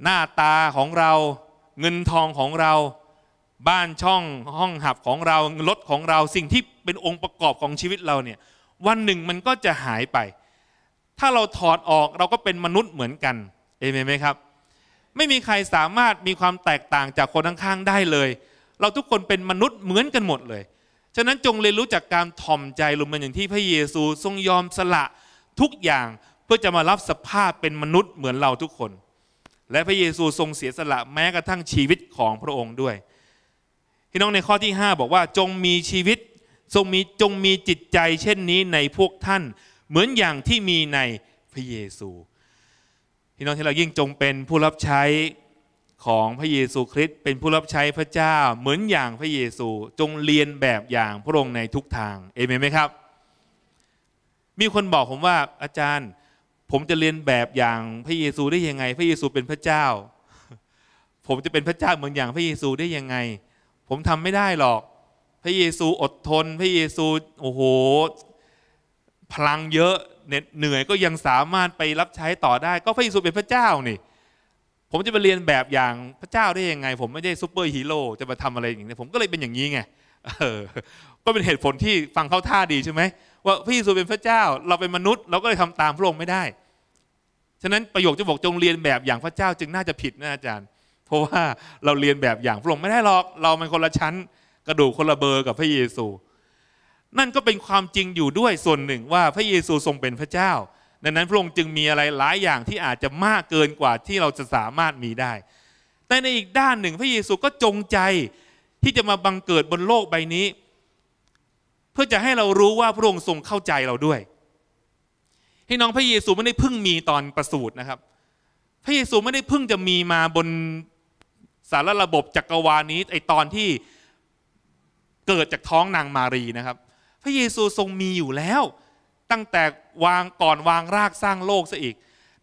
หน้าตาของเราเงินทองของเราบ้านช่องห้องหับของเรารถของเราสิ่งที่เป็นองค์ประกอบของชีวิตเราเนี่ยวันหนึ่งมันก็จะหายไป ถ้าเราถอดออกเราก็เป็นมนุษย์เหมือนกันเอเมนไหมครับ ไม่มีใครสามารถมีความแตกต่างจากคนข้างๆ ได้เลย เราทุกคนเป็นมนุษย์เหมือนกันหมดเลยฉะนั้นจงเรียนรู้จากการถ่อมใจลงมาอย่างที่พระเยซู ทรงยอมสละทุกอย่างเพื่อจะมารับสภาพเป็นมนุษย์เหมือนเราทุกคนและพระเยซูทรงเสียสละแม้กระทั่งชีวิตของพระองค์ด้วย พี่น้องในข้อที่ 5 บอกว่าจงมีชีวิตทรงมีจงมีจิตใจเช่นนี้ในพวกท่าน เหมือนอย่างที่มีในพระเยซูพี่น้องที่เรายิ่งจงเป็นผู้รับใช้ของพระเยซูคริสต์เป็นผู้รับใช้พระเจ้าเหมือนอย่างพระเยซูจงเรียนแบบอย่างพระองค์ในทุกทางเอเมนไหมครับ มีคนบอกผมว่าอาจารย์ผมจะเรียนแบบอย่างพระเยซูได้ยังไง พระเยซูเป็นพระเจ้า ผมจะเป็นพระเจ้าเหมือนอย่างพระเยซูได้ยังไง ผมทำไม่ได้หรอก พระเยซูอดทน พระเยซูโอ้โห พลังเยอะเหนื่อยก็ยังสามารถไปรับใช้ต่อได้ก็พระเยซูเป็นพระเจ้านี่ ผมจะไปเรียนแบบอย่างพระเจ้าได้ยังไง ผมไม่ได้ซูเปอร์ฮีโร่จะมาทำอะไรอย่างนี้ผมก็เลยเป็นอย่างนี้ไงก็เป็นเหตุผลที่ฟังเข้าท่าดีใช่ไหม ว่าพระเยซูเป็นพระเจ้า เราเป็นมนุษย์เราก็เลยทำตามพระองค์ไม่ได้ฉะนั้นประโยคจะบอกจงเรียนแบบอย่างพระเจ้าจึงน่าจะผิดนะอาจารย์เพราะว่าเราเรียนแบบอย่างพระองค์ไม่ได้หรอกเราเป็นคนละชั้นกระดูกคนละเบอร์กับพระเยซู นั่นก็เป็นความจริงอยู่ด้วยส่วนหนึ่งว่าพระเยซูทรงเป็นพระเจ้า ดังนั้นพระองค์จึงมีอะไรหลายอย่างที่อาจจะมากเกินกว่าที่เราจะสามารถมีได้ แต่ในอีกด้านหนึ่งพระเยซูก็จงใจที่จะมาบังเกิดบนโลกใบนี้ เพื่อจะให้เรารู้ว่าพระองค์ทรงเข้าใจเราด้วยพี่น้องพระเยซูไม่ได้เพิ่งมีตอนประสูตินะครับ พระเยซูไม่ได้เพิ่งจะมีมาบนสารระบบจักรวาลนี้ไอตอนที่เกิดจากท้องนางมารีนะครับ พระเยซูทรงมีอยู่แล้ว ตั้งแต่วางก่อนวางรากสร้างโลกซะอีก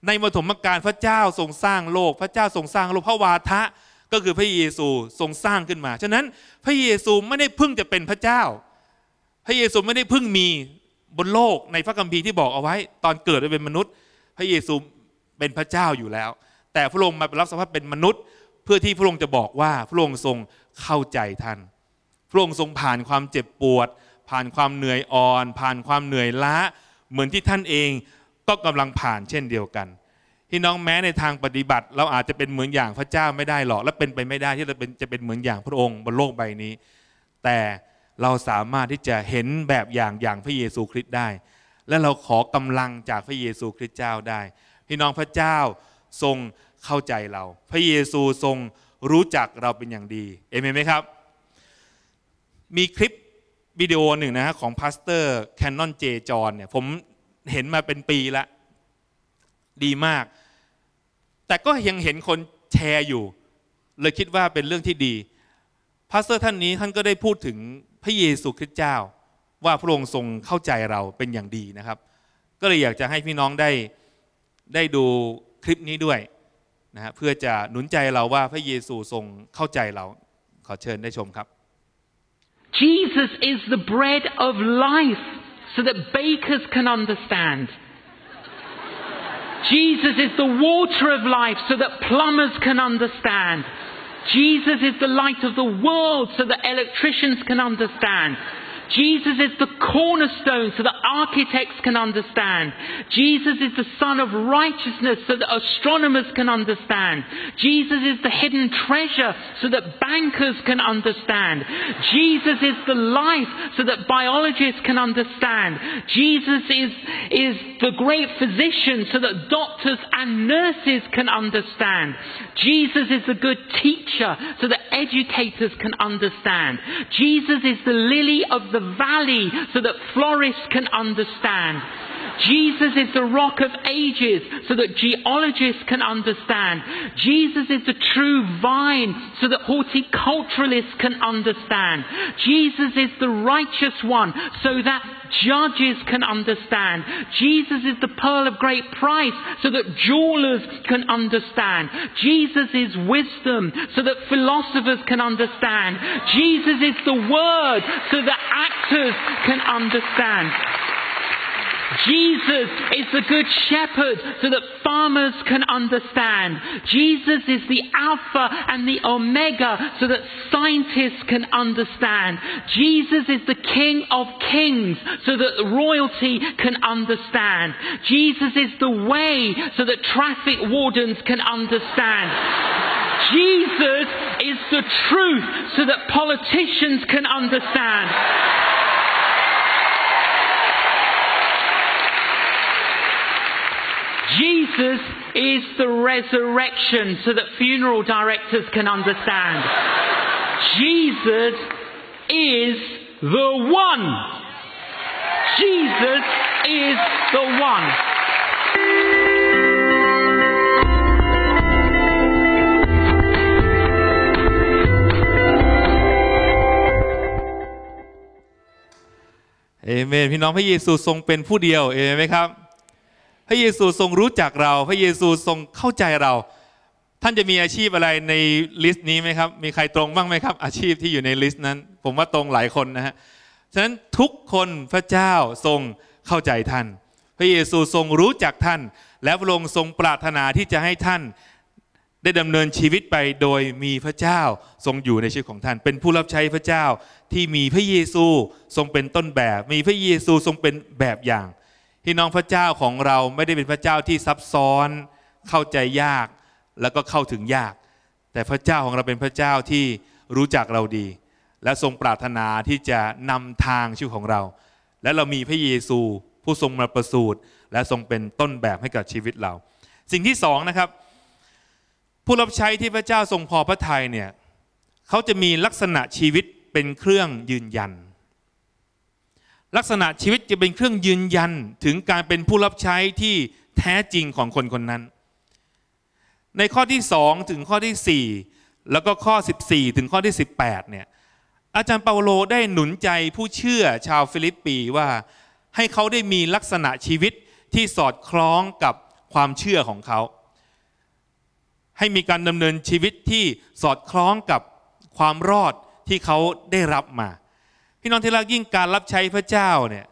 ในปฐมการพระเจ้าทรงสร้างโลก พระเจ้าทรงสร้างโลกพระวาทะก็คือพระเยซูทรงสร้างขึ้นมา ฉะนั้นพระเยซูไม่ได้เพิ่งจะเป็นพระเจ้า พระเยซูไม่ได้เพิ่งมีบนโลก ในพระคัมภีร์ที่บอกเอาไว้ ตอนเกิดเป็นมนุษย์ พระเยซูเป็นพระเจ้าอยู่แล้ว แต่พระองค์มารับสภาพเป็นมนุษย์ เพื่อที่พระองค์จะบอกว่าพระองค์ทรงเข้าใจท่าน พระองค์ทรงผ่านความเจ็บปวด ผ่านความเหนื่อยอ่อน ผ่านความเหนื่อยล้า เหมือนที่ท่านเอง ก็กำลังผ่านเช่นเดียวกันพี่น้องแม้ในทางปฏิบัติ เราอาจจะเป็นเหมือนอย่างพระเจ้าไม่ได้หรอกและเป็นไปไม่ได้ที่เราเป็นจะเป็นเหมือนอย่างพระองค์บนโลกใบนี้ แต่เราสามารถที่จะเห็นแบบอย่างอย่างพระเยซูคริสต์ได้ และเราขอกำลังจากพระเยซูคริสต์เจ้าได้ พี่น้องพระเจ้าทรงเข้าใจเรา พระเยซูทรงรู้จักเราเป็นอย่างดีเอเมนไหมครับ มีคลิปวิดีโอหนึ่งนะฮะของพาสเตอร์แคนนอนเจจอนเนี่ยผมเห็นมาเป็นปีละดีมาก แต่ก็ยังเห็นคนแชร์อยู่เลยคิดว่าเป็นเรื่องที่ดีพาสเตอร์ท่านนี้ท่านก็ได้พูดถึงพระเยซูคริสต์เจ้าว่าพระองค์ทรงเข้าใจเราเป็นอย่างดีนะครับ ก็เลยอยากจะให้พี่น้องได้ได้ดูคลิปนี้ด้วยนะฮะเพื่อจะหนุนใจเราว่าพระเยซูทรงเข้าใจเรา ขอเชิญได้ชมครับ Jesus is the bread of life so that bakers can understand Jesus is the water of life so that plumbers can understand Jesus is the light of the world so that electricians can understand. Jesus is the cornerstone so that architects can understand. Jesus is the Son of righteousness so that astronomers can understand. Jesus is the hidden treasure so that bankers can understand. Jesus is the life so that biologists can understand. Jesus is, is the great physician so that doctors and nurses can understand. Jesus is the good teacher so that educators can understand. Jesus is the lily of the the valley so that florists can understand. Jesus is the rock of ages so that geologists can understand. Jesus is the true vine so that horticulturalists can understand. Jesus is the righteous one so that judges can understand. Jesus is the pearl of great price so that jewelers can understand. Jesus is wisdom so that philosophers can understand. Jesus is the word so that actors can understand. Jesus is the good shepherd so that farmers can understand. Jesus is the Alpha and the Omega so that scientists can understand. Jesus is the King of Kings so that royalty can understand. Jesus is the way so that traffic wardens can understand. Jesus is the truth so that politicians can understand. Jesus is the resurrection so that funeral directors can understand. Jesus is the one. Jesus is the one. Amen. พระเยซูทรงรู้จักเรา พระเยซูทรงเข้าใจเรา ท่านจะมีอาชีพอะไรในลิสต์นี้ไหมครับ มีใครตรงบ้างไหมครับอาชีพที่อยู่ในลิสต์นั้น ผมว่าตรงหลายคนนะฮะฉะนั้นทุกคนพระเจ้าทรงเข้าใจท่าน พระเยซูทรงรู้จักท่านและพระองค์ทรงปรารถนาที่จะให้ท่านได้ดำเนินชีวิตไปโดยมีพระเจ้าทรงอยู่ในชีวิตของท่าน เป็นผู้รับใช้พระเจ้าที่มีพระเยซูทรงเป็นต้นแบบ มีพระเยซูทรงเป็นแบบอย่างพี่น้องพระเจ้าของเราไม่ได้เป็นพระเจ้าที่ซับซ้อน เข้าใจยากแล้วก็เข้าถึงยาก แต่พระเจ้าของเราเป็นพระเจ้าที่รู้จักเราดี และทรงปรารถนาที่จะนำทางชีวิตของเรา และเรามีพระเยซูผู้ทรงมาประสูติและทรงเป็นต้นแบบให้กับชีวิตเรา สิ่งที่สองนะครับ ผู้รับใช้ที่พระเจ้าทรงพอพระทัยเนี่ยเขาจะมีลักษณะชีวิตเป็นเครื่องยืนยันลักษณะชีวิตจะเป็นเครื่องยืนยันถึงการเป็นผู้รับใช้ที่แท้จริงของคนคนนั้น ในข้อที่2ถึงข้อที่4 แล้วก็ข้อ 14 ถึงข้อที่ 18เนี่ยอาจารย์เปาโลได้หนุนใจผู้เชื่อชาวฟิลิปปีว่าให้เขาได้มีลักษณะชีวิตที่สอดคล้องกับความเชื่อของเขา ให้มีการดำเนินชีวิตที่สอดคล้องกับความรอดที่เขาได้รับมาพี่น้องที่รักยิ่งการรับใช้พระเจ้าเนี่ย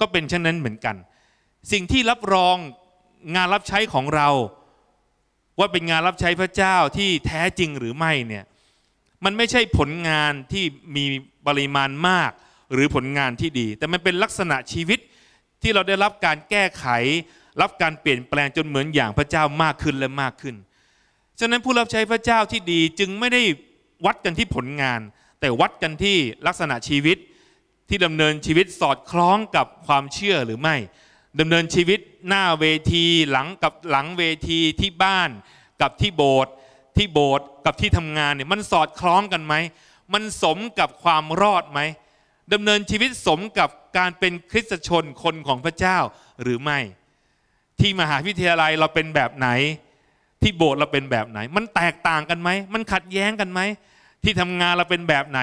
ก็เป็นเช่นนั้นเหมือนกัน สิ่งที่รับรองงานรับใช้ของเรา ว่าเป็นงานรับใช้พระเจ้าที่แท้จริงหรือไม่เนี่ยมันไม่ใช่ผลงานที่มีปริมาณมากหรือผลงานที่ดี แต่มันเป็นลักษณะชีวิตที่เราได้รับการแก้ไขรับการเปลี่ยนแปลงจนเหมือนอย่างพระเจ้ามากขึ้นและมากขึ้น ฉะนั้นผู้รับใช้พระเจ้าที่ดีจึงไม่ได้วัดกันที่ผลงานแต่วัดกันที่ลักษณะชีวิตที่ดำเนินชีวิตสอดคล้องกับความเชื่อหรือไม่ดำเนินชีวิตหน้าเวทีหลังกับหลังเวทีที่บ้านกับที่โบสถ์ที่โบสถ์กับที่ทำงานเนี่ยมันสอดคล้องกันไหมมันสมกับความรอดไหมดำเนินชีวิตสมกับการเป็นคริสตชนคนของพระเจ้าหรือไม่ที่มหาวิทยาลัยเราเป็นแบบไหน ที่โบสถ์เราเป็นแบบไหน มันแตกต่างกันไหมมันขัดแย้งกันไหมที่ทำงานเราเป็นแบบไหน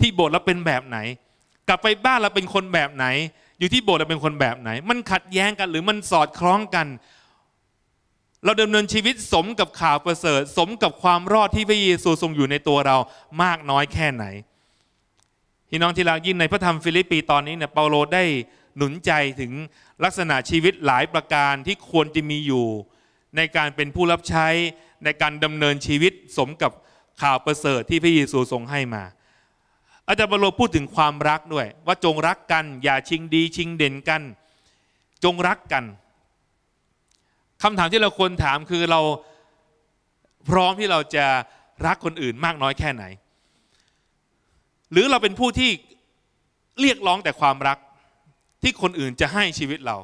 ที่โบสถ์เราเป็นแบบไหน กลับไปบ้านเราเป็นคนแบบไหน อยู่ที่โบสถ์เราเป็นคนแบบไหน มันขัดแย้งกันหรือมันสอดคล้องกัน เราดำเนินชีวิตสมกับข่าวประเสริฐสมกับความรอดที่พระเยซูทรงอยู่ในตัวเรามากน้อยแค่ไหนพี่น้องที่รักยิ่งในพระธรรมฟิลิปปีตอนนี้เนี่ยเปาโลได้หนุนใจถึงลักษณะชีวิตหลายประการที่ควรจะมีอยู่ ในการเป็นผู้รับใช้ในการดำเนินชีวิตสมกับข่าวประเสริฐที่พระเยซูทรงให้มาอาจารย์บรโลพูดถึงความรักด้วยว่าจงรักกัน อย่าชิงดีชิงเด่นกัน จงรักกันคำถามที่เราควรถามคือเราพร้อมที่เราจะรักคนอื่นมากน้อยแค่ไหน หรือเราเป็นผู้ที่เรียกร้องแต่ความรักที่คนอื่นจะให้ชีวิตเรา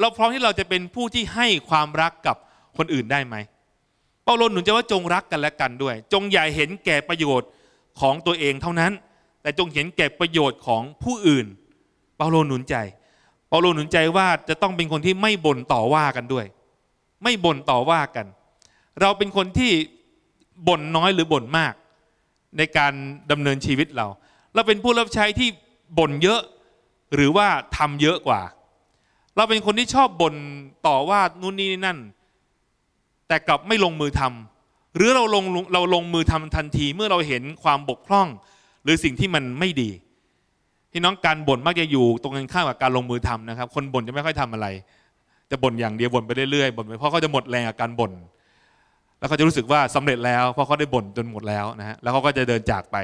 เราพร้อมที่เราจะเป็นผู้ที่ให้ความรักกับคนอื่นได้ไหมเปาโลหนุนใจว่าจงรักกันและกันด้วย จงอย่าเห็นแก่ประโยชน์ของตัวเองเท่านั้น แต่จงเห็นแก่ประโยชน์ของผู้อื่น เปาโลหนุนใจ เปาโลหนุนใจว่าจะต้องเป็นคนที่ไม่บ่นต่อว่ากันด้วย ไม่บ่นต่อว่ากัน เราเป็นคนที่บ่นน้อยหรือบ่นมาก ในการดำเนินชีวิตเรา เราเป็นผู้รับใช้ที่บ่นเยอะหรือว่าทำเยอะกว่า เราเป็นคนที่ชอบบ่นต่อว่านู่นนี่นั่นนแต่กลับไม่ลงมือทำ หรือเราลงเราลงมือทำทันทีเมื่อเราเห็นความบกพร่อง หรือสิ่งที่มันไม่ดีพี่น้องการบ่นมักจะอยู่ ตรงกันข้ามกับการลงมือทำนะครับ คนบ่นจะไม่ค่อยทำอะไร จะบ่นอย่างเดียวบ่นไปเรื่อยๆบ่นไปเพราะเขาจะหมดแรงกับการบ่นแล้วเขาจะรู้สึกว่าสำเร็จแล้วเพราะเขาได้บ่นจนหมดแล้วนะฮะแล้วเขาก็จะเดินจากไป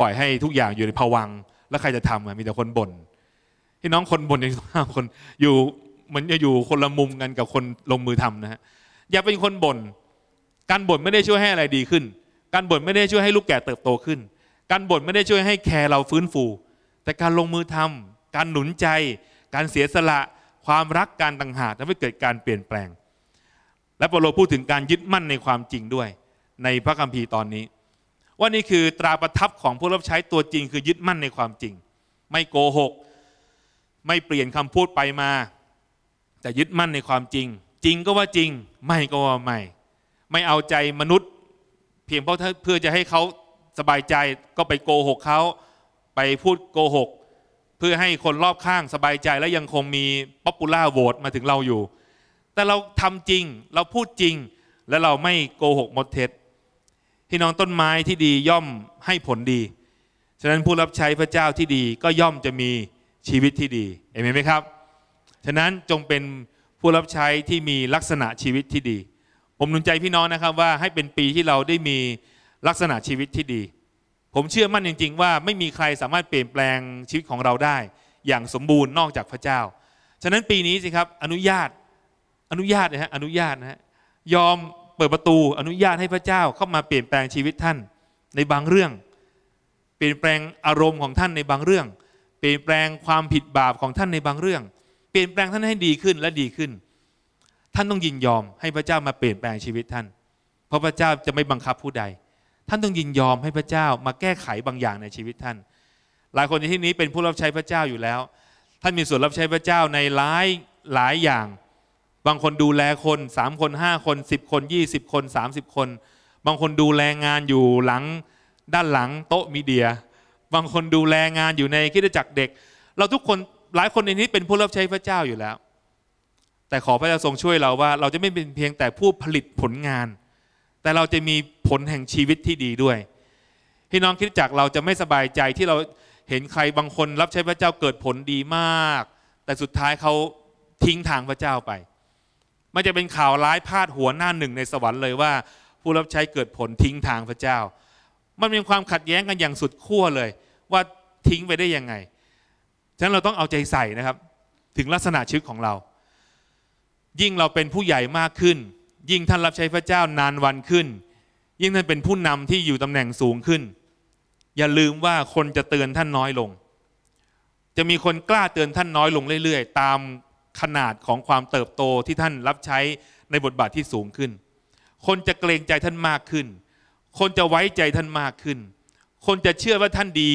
ปล่อยให้ทุกอย่างอยู่ในภวังแล้วใครจะทำมีแต่คนบ่นพี่น้องคนบ่นอย่างห้าคนอยู่เหมือนจะอยู่คนละมุมกันกับคนลงมือทำนะฮะอย่าเป็นคนบน่น การบ่นไม่ได้ช่วยให้อะไร ดีขึ้น การบ่นไม่ได้ช่วยให้ลูกแก่เติบโตขึ้น การบ่นไม่ได้ช่วยให้แคร์เราฟื้นฟู แต่การลงมือทำ การหนุนใจ การเสียสละ ความรักการต่างหากทำให้เกิดการเปลี่ยนแปลง และเปโลพูดถึงการยึดมั่นในความจริงด้วย ในพระคัมภีร์ตอนนี้ว่านี่คือตราประทับของผู้รับใช้ตัวจริงคือยึดมั่นในความจริง ไม่โกหก ไม่เปลี่ยนคำพูดไปมาแต่ยึดมั่นในความจริงจริง ก็ว่าจริงไม่ ก็ว่าไม่ ไม่เอาใจมนุษย์ เพียงเพราะเพื่อจะให้เขาสบายใจก็ไปโกหกเขาไปพูดโกหกเพื่อให้คนรอบข้างสบายใจและยังคงมีป๊อปปูล่าโหวตมาถึงเราอยู่แต่เราทำจริงเราพูดจริงและเราไม่โกหกมดเท็จพี่น้องต้นไม้ที่ดีย่อมให้ผลดี ฉะนั้นผู้รับใช้พระเจ้าที่ดีก็ย่อมจะมีชีวิตที่ดีเอเมนไหมครับ ฉะนั้นจงเป็นผู้รับใช้ที่มีลักษณะชีวิตที่ดีผมหนุนใจพี่น้องนะครับว่าให้เป็นปีที่เราได้มีลักษณะชีวิตที่ดี ผมเชื่อมั่นจริงๆ ว่า ไม่มีใครสามารถเปลี่ยนแปลงชีวิตของเราได้ อย่างสมบูรณ์นอกจากพระเจ้าฉะนั้นปีนี้สิครับอนุญาตอนุญาตนะฮะอนุญาตนะฮะยอมเปิดประตูอนุญาตให้พระเจ้าเข้ามาเปลี่ยนแปลงชีวิตท่านในบางเรื่อง เปลี่ยนแปลงอารมณ์ของท่านในบางเรื่อง เปลี่ยนแปลงความผิดบาปของท่านในบางเรื่องเปลี่ยนแปลงท่านให้ดีขึ้นและดีขึ้น ท่านต้องยินยอมให้พระเจ้ามาเปลี่ยนแปลงชีวิตท่าน เพราะพระเจ้าจะไม่บังคับผู้ใด ท่านต้องยินยอมให้พระเจ้ามาแก้ไขบางอย่างในชีวิตท่าน หลายคนในที่นี้เป็นผู้รับใช้พระเจ้าอยู่แล้ว ท่านมีส่วนรับใช้พระเจ้าในหลายหลายอย่าง บางคนดูแลคนสามคนห้าคนสิบคนยี่สิบคนสามิบคนบางคนดูแลงานอยู่หลังด้านหลัง โต๊ะมีเดีย บางคนดูแลงานอยู่ในคิดจักรเด็ก เราทุกคนหลายคนในนี้เป็นผู้รับใช้พระเจ้าอยู่แล้ว แต่ขอพระเจ้าทรงช่วยเราว่า เราจะไม่เป็นเพียงแต่ผู้ผลิตผลงาน แต่เราจะมีผลแห่งชีวิตที่ดีด้วย พี่น้องคิดจักเราจะไม่สบายใจที่เราเห็นใครบางคนรับใช้พระเจ้าเกิดผลดีมาก แต่สุดท้ายเขาทิ้งทางพระเจ้าไปมันจะเป็นข่าวร้ายพาดหัวหน้าหนึ่งในสวรรค์เลยว่า ผู้รับใช้เกิดผลทิ้งทางพระเจ้า มันเป็นความขัดแย้งกันอย่างสุดขั้วเลย ว่าทิ้งไปได้ยังไงฉะนั้นเราต้องเอาใจใส่นะครับ ถึงลักษณะชีวิตของเรา ยิ่งเราเป็นผู้ใหญ่มากขึ้น ยิ่งท่านรับใช้พระเจ้านานวันขึ้น ยิ่งท่านเป็นผู้นำที่อยู่ตำแหน่งสูงขึ้น อย่าลืมว่าคนจะเตือนท่านน้อยลง จะมีคนกล้าเตือนท่านน้อยลงเรื่อยๆ ตามขนาดของความเติบโตที่ท่านรับใช้ในบทบาทที่สูงขึ้น คนจะเกรงใจท่านมากขึ้น คนจะไว้ใจท่านมากขึ้น คนจะเชื่อว่าท่านดี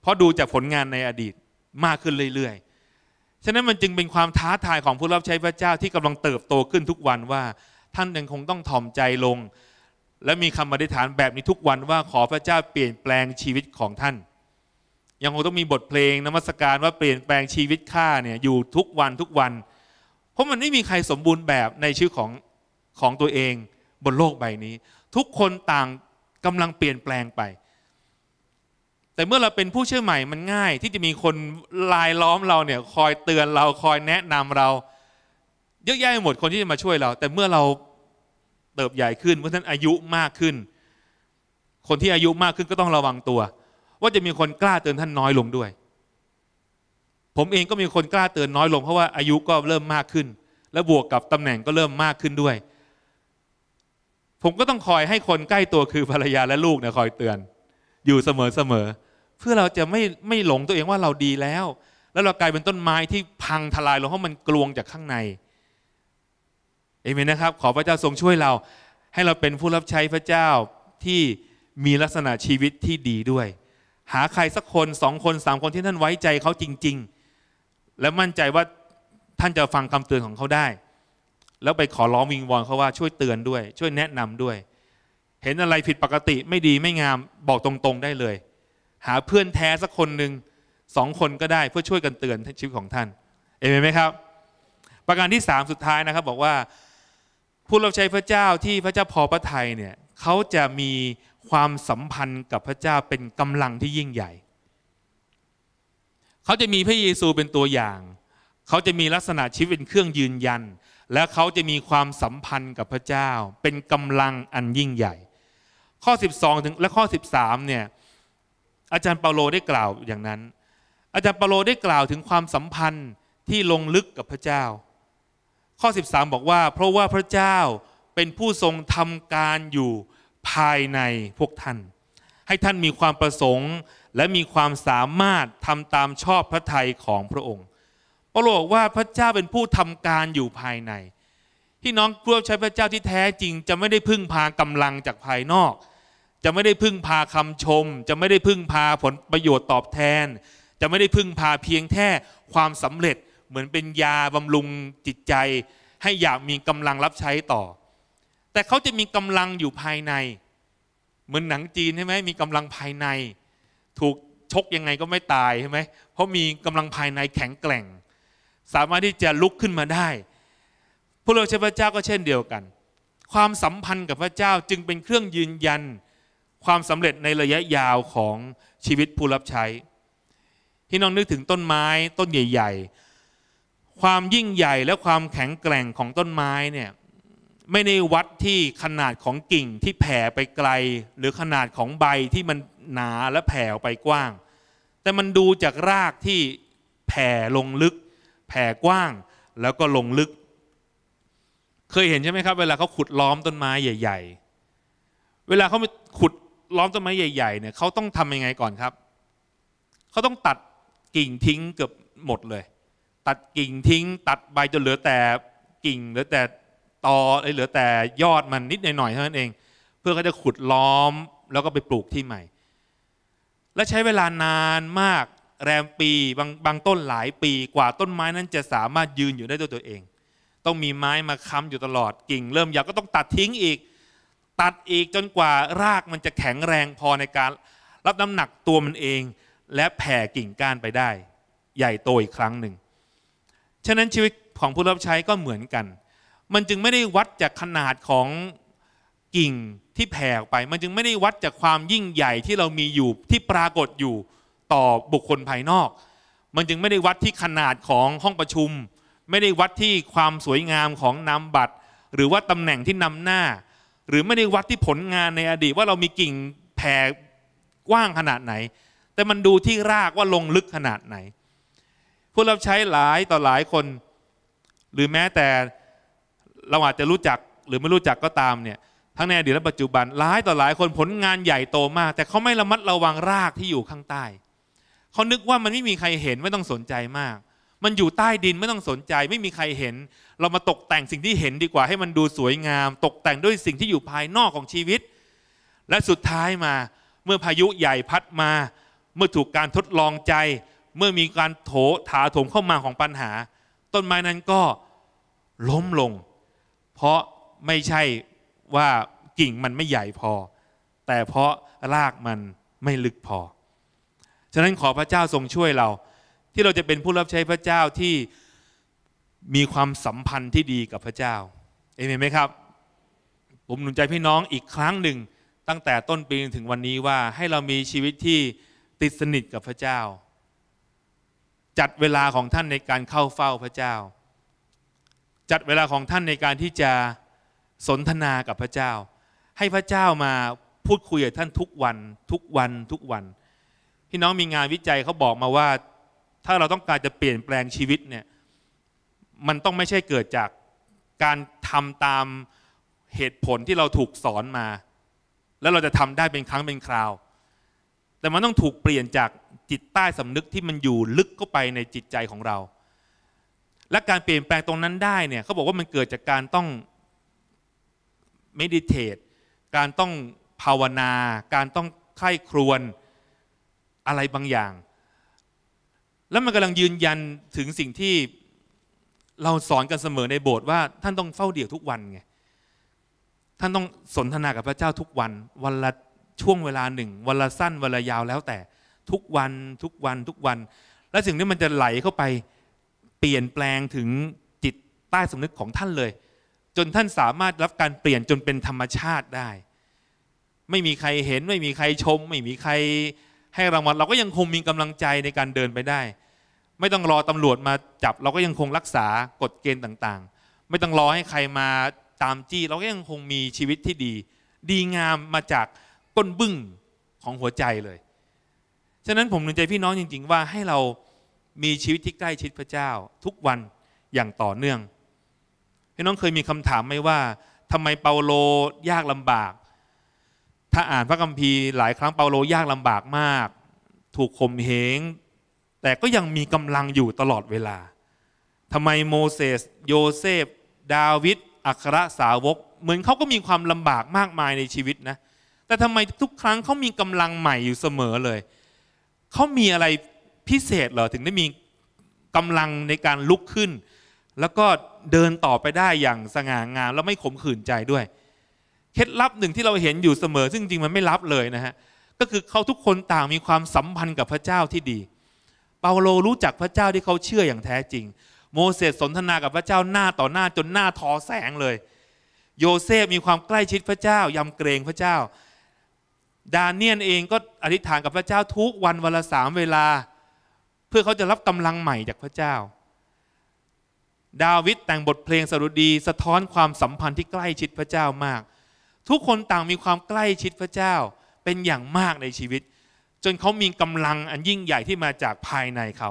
เพราะดูจากผลงานในอดีตมากขึ้นเรื่อยๆ ฉะนั้นมันจึงเป็นความท้าทายของผู้รับใช้พระเจ้าที่กำลังเติบโตขึ้นทุกวันว่าท่านยังคงต้องถ่อมใจลง และมีคำอธิษฐานแบบนี้ทุกวันว่าขอพระเจ้าเปลี่ยนแปลงชีวิตของท่านยังคงต้องมีบทเพลงนมัสการว่าเปลี่ยนแปลงชีวิตข้าเนี่ยอยู่ทุกวันทุกวัน เพราะมันไม่มีใครสมบูรณ์แบบในชื่อของของตัวเองบนโลกใบนี้ ทุกคนต่างกำลังเปลี่ยนแปลงไปแต่เมื่อเราเป็นผู้เชื่อใหม่ มันง่าย ที่จะมีคนลายล้อมเราเนี่ย คอยเตือนเราคอยแนะนำเราเยอะแยะหมดคนที่จะมาช่วยเรา แต่เมื่อเราเติบใหญ่ขึ้นเมื่อท่านอายุมากขึ้น คนที่อายุมากขึ้นก็ต้องระวังตัว ว่าจะมีคนกล้าเตือนท่านน้อยลงด้วย ผมเองก็มีคนกล้าเตือนน้อยลง เพราะว่าอายุก็เริ่มมากขึ้น และบวกกับตำแหน่งก็เริ่มมากขึ้นด้วย ผมก็ต้องคอยให้คนใกล้ตัวคือภรรยาและลูกเนี่ยคอยเตือนอยู่เสมอเสมอเพื่อเราจะไม่ไม่หลงตัวเองว่าเราดีแล้ว แล้วเรากลายเป็นต้นไม้ที่พังทลายลงเพราะมันกลวงจากข้างใน เอเมนนะครับ ขอพระเจ้าทรงช่วยเรา ให้เราเป็นผู้รับใช้พระเจ้าที่มีลักษณะชีวิตที่ดีด้วย หาใครสักคนสองคนสามคนที่ท่านไว้ใจเขาจริง ๆ และมั่นใจว่าท่านจะฟังคำเตือนของเขาได้ แล้วไปขอร้องวิงวอนเขาว่าช่วยเตือนด้วย ช่วยแนะนำด้วย เห็นอะไรผิดปกติไม่ดีไม่งามบอกตรงๆได้เลยหาเพื่อนแท้สักคนหนึ่งสองคนก็ได้เพื่อช่วยกันเตือนชีวิตของท่าน เอเมนไหมครับประการที่สามสุดท้ายนะครับบอกว่าผู้รับใช้พระเจ้าที่พระเจ้าพอพระทัยเนี่ยเขาจะมีความสัมพันธ์กับพระเจ้าเป็นกำลังที่ยิ่งใหญ่เขาจะมีพระเยซูเป็นตัวอย่าง เขาจะมีลักษณะชีวิตเป็นเครื่องยืนยัน และเขาจะมีความสัมพันธ์กับพระเจ้าเป็นกำลังอันยิ่งใหญ่ ข้อ12ถึงและข้อ13 เนี่ยอาจารย์เปาโลได้กล่าวอย่างนั้น อาจารย์เปาโลได้กล่าวถึงความสัมพันธ์ที่ลงลึกกับพระเจ้า ข้อ 13 บอกว่า เพราะว่าพระเจ้าเป็นผู้ทรงทำการอยู่ภายในพวกท่าน ให้ท่านมีความประสงค์และมีความสามารถทำตามชอบพระทัยของพระองค์เปาโลบอกว่าพระเจ้าเป็นผู้ทำการอยู่ภายใน ที่น้องกลัวใช้พระเจ้าที่แท้จริงจะไม่ได้พึ่งพากำลังจากภายนอกจะไม่ได้พึ่งพาคำชม จะไม่ได้พึ่งพาผลประโยชน์ตอบแทน จะไม่ได้พึ่งพาเพียงแค่ความสำเร็จเหมือนเป็นยาบำรุงจิตใจ ให้อยากมีกำลังรับใช้ต่อ แต่เขาจะมีกำลังอยู่ภายใน เหมือนหนังจีนใช่ไหมมีกำลังภายใน ถูกชกยังไงก็ไม่ตายใช่ไหมเพราะมีกำลังภายในแข็งแกร่ง สามารถที่จะลุกขึ้นมาได้พวกเราใช้พระเจ้าก็เช่นเดียวกัน ความสัมพันธ์กับพระเจ้าจึงเป็นเครื่องยืนยันความสำเร็จในระยะยาวของชีวิตผู้รับใช้ ที่น้องนึกถึงต้นไม้ต้นใหญ่ๆ ความยิ่งใหญ่และความแข็งแกร่งของต้นไม้เนี่ยไม่ได้วัดที่ขนาดของกิ่งที่แผ่ไปไกล หรือขนาดของใบที่มันหนาและแผ่ออกไปกว้าง แต่มันดูจากรากที่แผ่ลงลึก แผ่กว้างแล้วก็ลงลึก เคยเห็นใช่ไหมครับเวลาเขาขุดล้อมต้นไม้ใหญ่ ๆ เวลาเขาขุดล้อมต้นไม้ใหญ่ๆเนี่ยเขาต้องทำยังไงก่อนครับเขาต้องตัดกิ่งทิ้งเกือบหมดเลย ตัดกิ่งทิ้ง ตัดใบจนเหลือแต่กิ่ง เหลือแต่ตอเลยเหลือแต่ยอดมันนิดหน่อยๆเท่านั้นเอง เพื่อเขาจะขุดล้อมแล้วก็ไปปลูกที่ใหม่และใช้เวลานานมากแรมปีบางบางต้นหลายปีกว่าต้นไม้นั้นจะสามารถยืนอยู่ได้ด้วยตัวเอง ต้องมีไม้มาค้ำอยู่ตลอดกิ่ง เริ่มยาวก็ต้องตัดทิ้งอีกตัดอีกจนกว่ารากมันจะแข็งแรงพอในการ รับน้ำหนักตัวมันเอง และแผ่กิ่งก้านไปได้ ใหญ่โตอีกครั้งหนึ่งฉะนั้นชีวิตของผู้รับใช้ก็เหมือนกัน มันจึงไม่ได้วัดจากขนาดของกิ่งที่แผ่ไป มันจึงไม่ได้วัดจากความยิ่งใหญ่ที่เรามีอยู่ที่ปรากฏอยู่ต่อบุคคลภายนอก มันจึงไม่ได้วัดที่ขนาดของห้องประชุม ไม่ได้วัดที่ความสวยงามของนามบัตร หรือว่าตำแหน่งที่นำหน้าหรือไม่ได้วัดที่ผลงานในอดีตว่าเรามีกิ่งแผ่กว้างขนาดไหน แต่มันดูที่รากว่าลงลึกขนาดไหนผู้รับใช้หลายต่อหลายคน หรือแม้แต่เราอาจจะรู้จักหรือไม่รู้จักก็ตามเนี่ย ทั้งในอดีตและปัจจุบันหลายต่อหลายคนผลงานใหญ่โตมาก แต่เขาไม่ระมัดระวังรากที่อยู่ข้างใต้ เขานึกว่ามันไม่มีใครเห็นไม่ต้องสนใจมากมันอยู่ใต้ดินไม่ต้องสนใจไม่มีใครเห็น เรามาตกแต่งสิ่งที่เห็นดีกว่าให้มันดูสวยงาม ตกแต่งด้วยสิ่งที่อยู่ภายนอกของชีวิต และสุดท้ายมาเมื่อพายุใหญ่พัดมา เมื่อถูกการทดลองใจเมื่อมีการโถถาถมเข้ามาของปัญหา ต้นไม้นั้นก็ล้มลง เพราะไม่ใช่ว่ากิ่งมันไม่ใหญ่พอ แต่เพราะรากมันไม่ลึกพอฉะนั้นขอพระเจ้าทรงช่วยเราที่เราจะเป็นผู้รับใช้พระเจ้าที่มีความสัมพันธ์ที่ดีกับพระเจ้า เอเมนไหมครับ ผมหนุนใจพี่น้องอีกครั้งหนึ่ง ตั้งแต่ต้นปีถึงวันนี้ว่าให้เรามีชีวิตที่ติดสนิทกับพระเจ้า จัดเวลาของท่านในการเข้าเฝ้าพระเจ้า จัดเวลาของท่านในการที่จะสนทนากับพระเจ้า ให้พระเจ้ามาพูดคุยกับท่านทุกวันทุกวันทุกวัน พี่น้องมีงานวิจัยเขาบอกมาว่าถ้าเราต้องการจะเปลี่ยนแปลงชีวิตเนี่ย มันต้องไม่ใช่เกิดจากการทำตามเหตุผลที่เราถูกสอนมา แล้วเราจะทำได้เป็นครั้งเป็นคราว แต่มันต้องถูกเปลี่ยนจากจิตใต้สำนึกที่มันอยู่ลึกเข้าไปในจิตใจของเรา และการเปลี่ยนแปลงตรงนั้นได้เนี่ยเขาบอกว่ามันเกิดจากการต้องเมดิเทตการต้องภาวนา การต้องไข้ครวน อะไรบางอย่างแล้วมันกำลังยืนยันถึงสิ่งที่เราสอนกันเสมอในโบสถ์ว่า ท่านต้องเฝ้าเดี่ยวทุกวันไงท่านต้องสนทนากับพระเจ้าทุกวัน วันละช่วงเวลาหนึ่ง วันละสั้นวันละยาวแล้วแต่ ทุกวันทุกวัน ทุกวัน และสิ่งนี้มันจะไหลเข้าไปเปลี่ยนแปลงถึงจิตใต้สำนึกของท่านเลย จนท่านสามารถรับการเปลี่ยนจนเป็นธรรมชาติได้ ไม่มีใครเห็น ไม่มีใครชม ไม่มีใครให้รางวัลเราก็ยังคงมีกำลังใจในการเดินไปได้ ไม่ต้องรอตำรวจมาจับ เราก็ยังคงรักษากฎเกณฑ์ต่างๆ ไม่ต้องรอให้ใครมาตามจี้ เราก็ยังคงมีชีวิตที่ดี ดีงามมาจากก้นบึ้งของหัวใจเลย ฉะนั้นผมหนุนใจพี่น้องจริง ๆ ว่าให้เรามีชีวิตที่ใกล้ชิดพระเจ้าทุกวันอย่างต่อเนื่องพี่น้องเคยมีคำถามไหมว่า ทำไมเปาโลยากลำบากถ้าอ่านพระคัมภีร์หลายครั้งเปาโลยากลำบากมาก ถูกข่มเหงแต่ก็ยังมีกำลังอยู่ตลอดเวลา ทำไมโมเสสโยเซฟดาวิดอัครสาวก เหมือนเขาก็มีความลำบากมากมายในชีวิตนะแต่ทำไมทุกครั้งเขามีกำลังใหม่อยู่เสมอเลยเขามีอะไรพิเศษเหรอถึงได้มีกำลังในการลุกขึ้น แล้วก็เดินต่อไปได้อย่างสง่างามแล้วไม่ขมขื่นใจด้วยเคล็ดลับหนึ่งที่เราเห็นอยู่เสมอ ซึ่งจริงมันไม่ลับเลยนะฮะก็คือเขาทุกคนต่างมีความสัมพันธ์กับพระเจ้าที่ดีเปาโลรู้จักพระเจ้าที่เขาเชื่ออย่างแท้จริง โมเสสสนทนากับพระเจ้าหน้าต่อหน้าจนหน้าทอแสงเลย โยเซฟมีความใกล้ชิดพระเจ้ายำเกรงพระเจ้า ดาเนียนเองก็อธิษฐานกับพระเจ้าทุกวันวันละสามเวลา เพื่อเขาจะรับกำลังใหม่จากพระเจ้า ดาวิดแต่งบทเพลงสรุดี สะท้อนความสัมพันธ์ที่ใกล้ชิดพระเจ้ามากทุกคนต่างมีความใกล้ชิดพระเจ้าเป็นอย่างมากในชีวิต จนเขามีกำลังอันยิ่งใหญ่ที่มาจากภายในเขา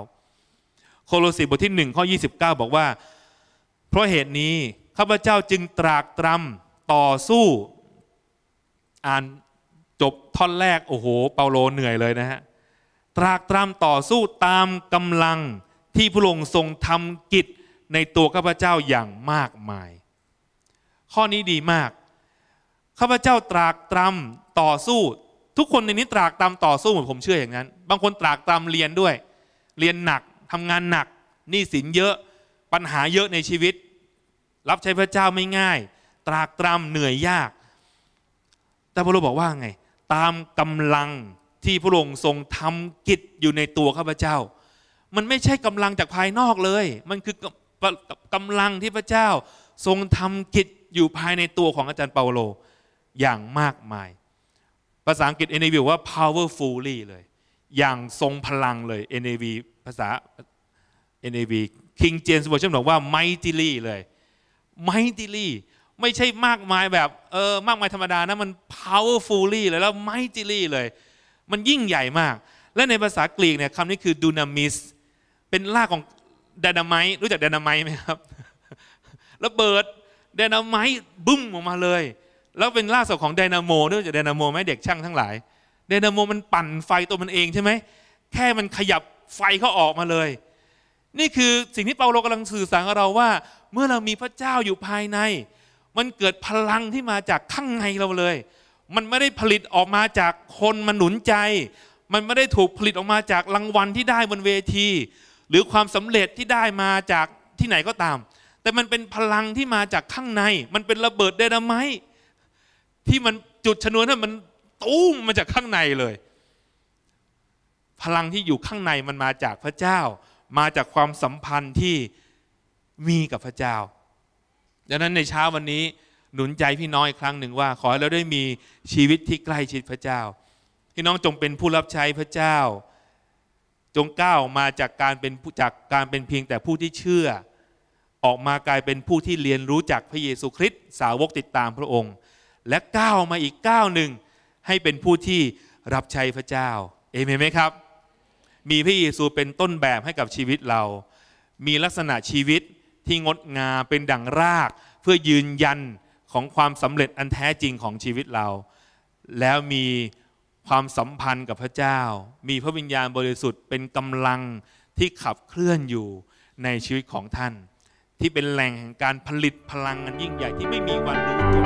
โคโลสีบทที่ 1 ข้อ 29 บอกว่า เพราะเหตุนี้ ข้าพเจ้าจึงตรากตรำต่อสู้ อ่านจบท่อนแรกโอ้โห เปาโลเหนื่อยเลยนะฮะ ตรากตรำต่อสู้ตามกำลังที่พระองค์ทรงทำกิจในตัวข้าพเจ้าอย่างมากมาย ข้อนี้ดีมากข้าพเจ้าตรากตรำต่อสู้ ทุกคนในนี้ตรากตรำต่อสู้เหมือนผมเชื่ออย่างนั้น บางคนตรากตรำเรียนด้วย เรียนหนักทำงานหนักหนี้สินเยอะปัญหาเยอะในชีวิต รับใช้พระเจ้าไม่ง่าย ตรากตรำเหนื่อยยาก แต่พระโลบอกว่าไง ตามกำลังที่พระองค์ทรงทำกิจอยู่ในตัวข้าพเจ้า มันไม่ใช่กำลังจากภายนอกเลย มันคือกำลังที่พระเจ้าทรงทำกิจอยู่ภายในตัวของอาจารย์เปาโลอย่างมากมาย ภาษาอังกฤษ NAV ว่า powerfully เลย อย่างทรงพลังเลย NAV ภาษา NAV King James Version บอกว่า mightily เลย mightily ไม่ใช่มากมายแบบเออมากมายธรรมดา นะ มัน powerfully เลยแล้ว mightily เลย มันยิ่งใหญ่มาก และในภาษากรีกเนี่ยคำนี้คือ dunamis เป็นรากของดนาไมรู้จักดนาไมไหมครับระเบิดดนาไมบึ้ม ออกมาเลยแล้วเป็นล่าสุดของไดนาโมด้วยจะไดนาโมไหมเด็กช่างทั้งหลายไดนาโม มันปั่นไฟตัวมันเองใช่ไหมแค่มันขยับไฟเขาออกมาเลย นี่คือสิ่งที่เปาโลกำลังสื่อสารกับเราว่า เมื่อเรามีพระเจ้าอยู่ภายใน มันเกิดพลังที่มาจากข้างในเราเลย มันไม่ได้ผลิตออกมาจากคนมันหนุนใจ มันไม่ได้ถูกผลิตออกมาจากรางวัลที่ได้บนเวทีหรือความสำเร็จที่ได้มาจากที่ไหนก็ตาม แต่มันเป็นพลังที่มาจากข้างใน มันเป็นระเบิดไดนาไมท์ที่มันจุดชนวนนั้นมันตู้มมาจากข้างในเลย พลังที่อยู่ข้างในมันมาจากพระเจ้า มาจากความสัมพันธ์ที่มีกับพระเจ้า ดังนั้นในเช้าวันนี้หนุนใจพี่น้อยครั้งหนึ่งว่าขอให้เราได้มีชีวิตที่ใกล้ชิดพระเจ้า พี่น้องจงเป็นผู้รับใช้พระเจ้า จงก้าวมาจากการเป็นผู้จากการเป็นเพียงแต่ผู้ที่เชื่อ ออกมากลายเป็นผู้ที่เรียนรู้จากพระเยซูคริสต์สาวกติดตามพระองค์และก้าวมาอีกก้าวหนึ่งให้เป็นผู้ที่รับใช้พระเจ้า เอเมนไหมครับ มีพระเยซูเป็นต้นแบบให้กับชีวิตเรา มีลักษณะชีวิตที่งดงามเป็นดั่งราก เพื่อยืนยันของความสำเร็จอันแท้จริงของชีวิตเรา แล้วมีความสัมพันธ์กับพระเจ้า มีพระวิญญาณบริสุทธิ์เป็นกำลังที่ขับเคลื่อนอยู่ในชีวิตของท่าน ที่เป็นแหล่งแห่งการผลิตพลังอันยิ่งใหญ่ที่ไม่มีวันรู้จบ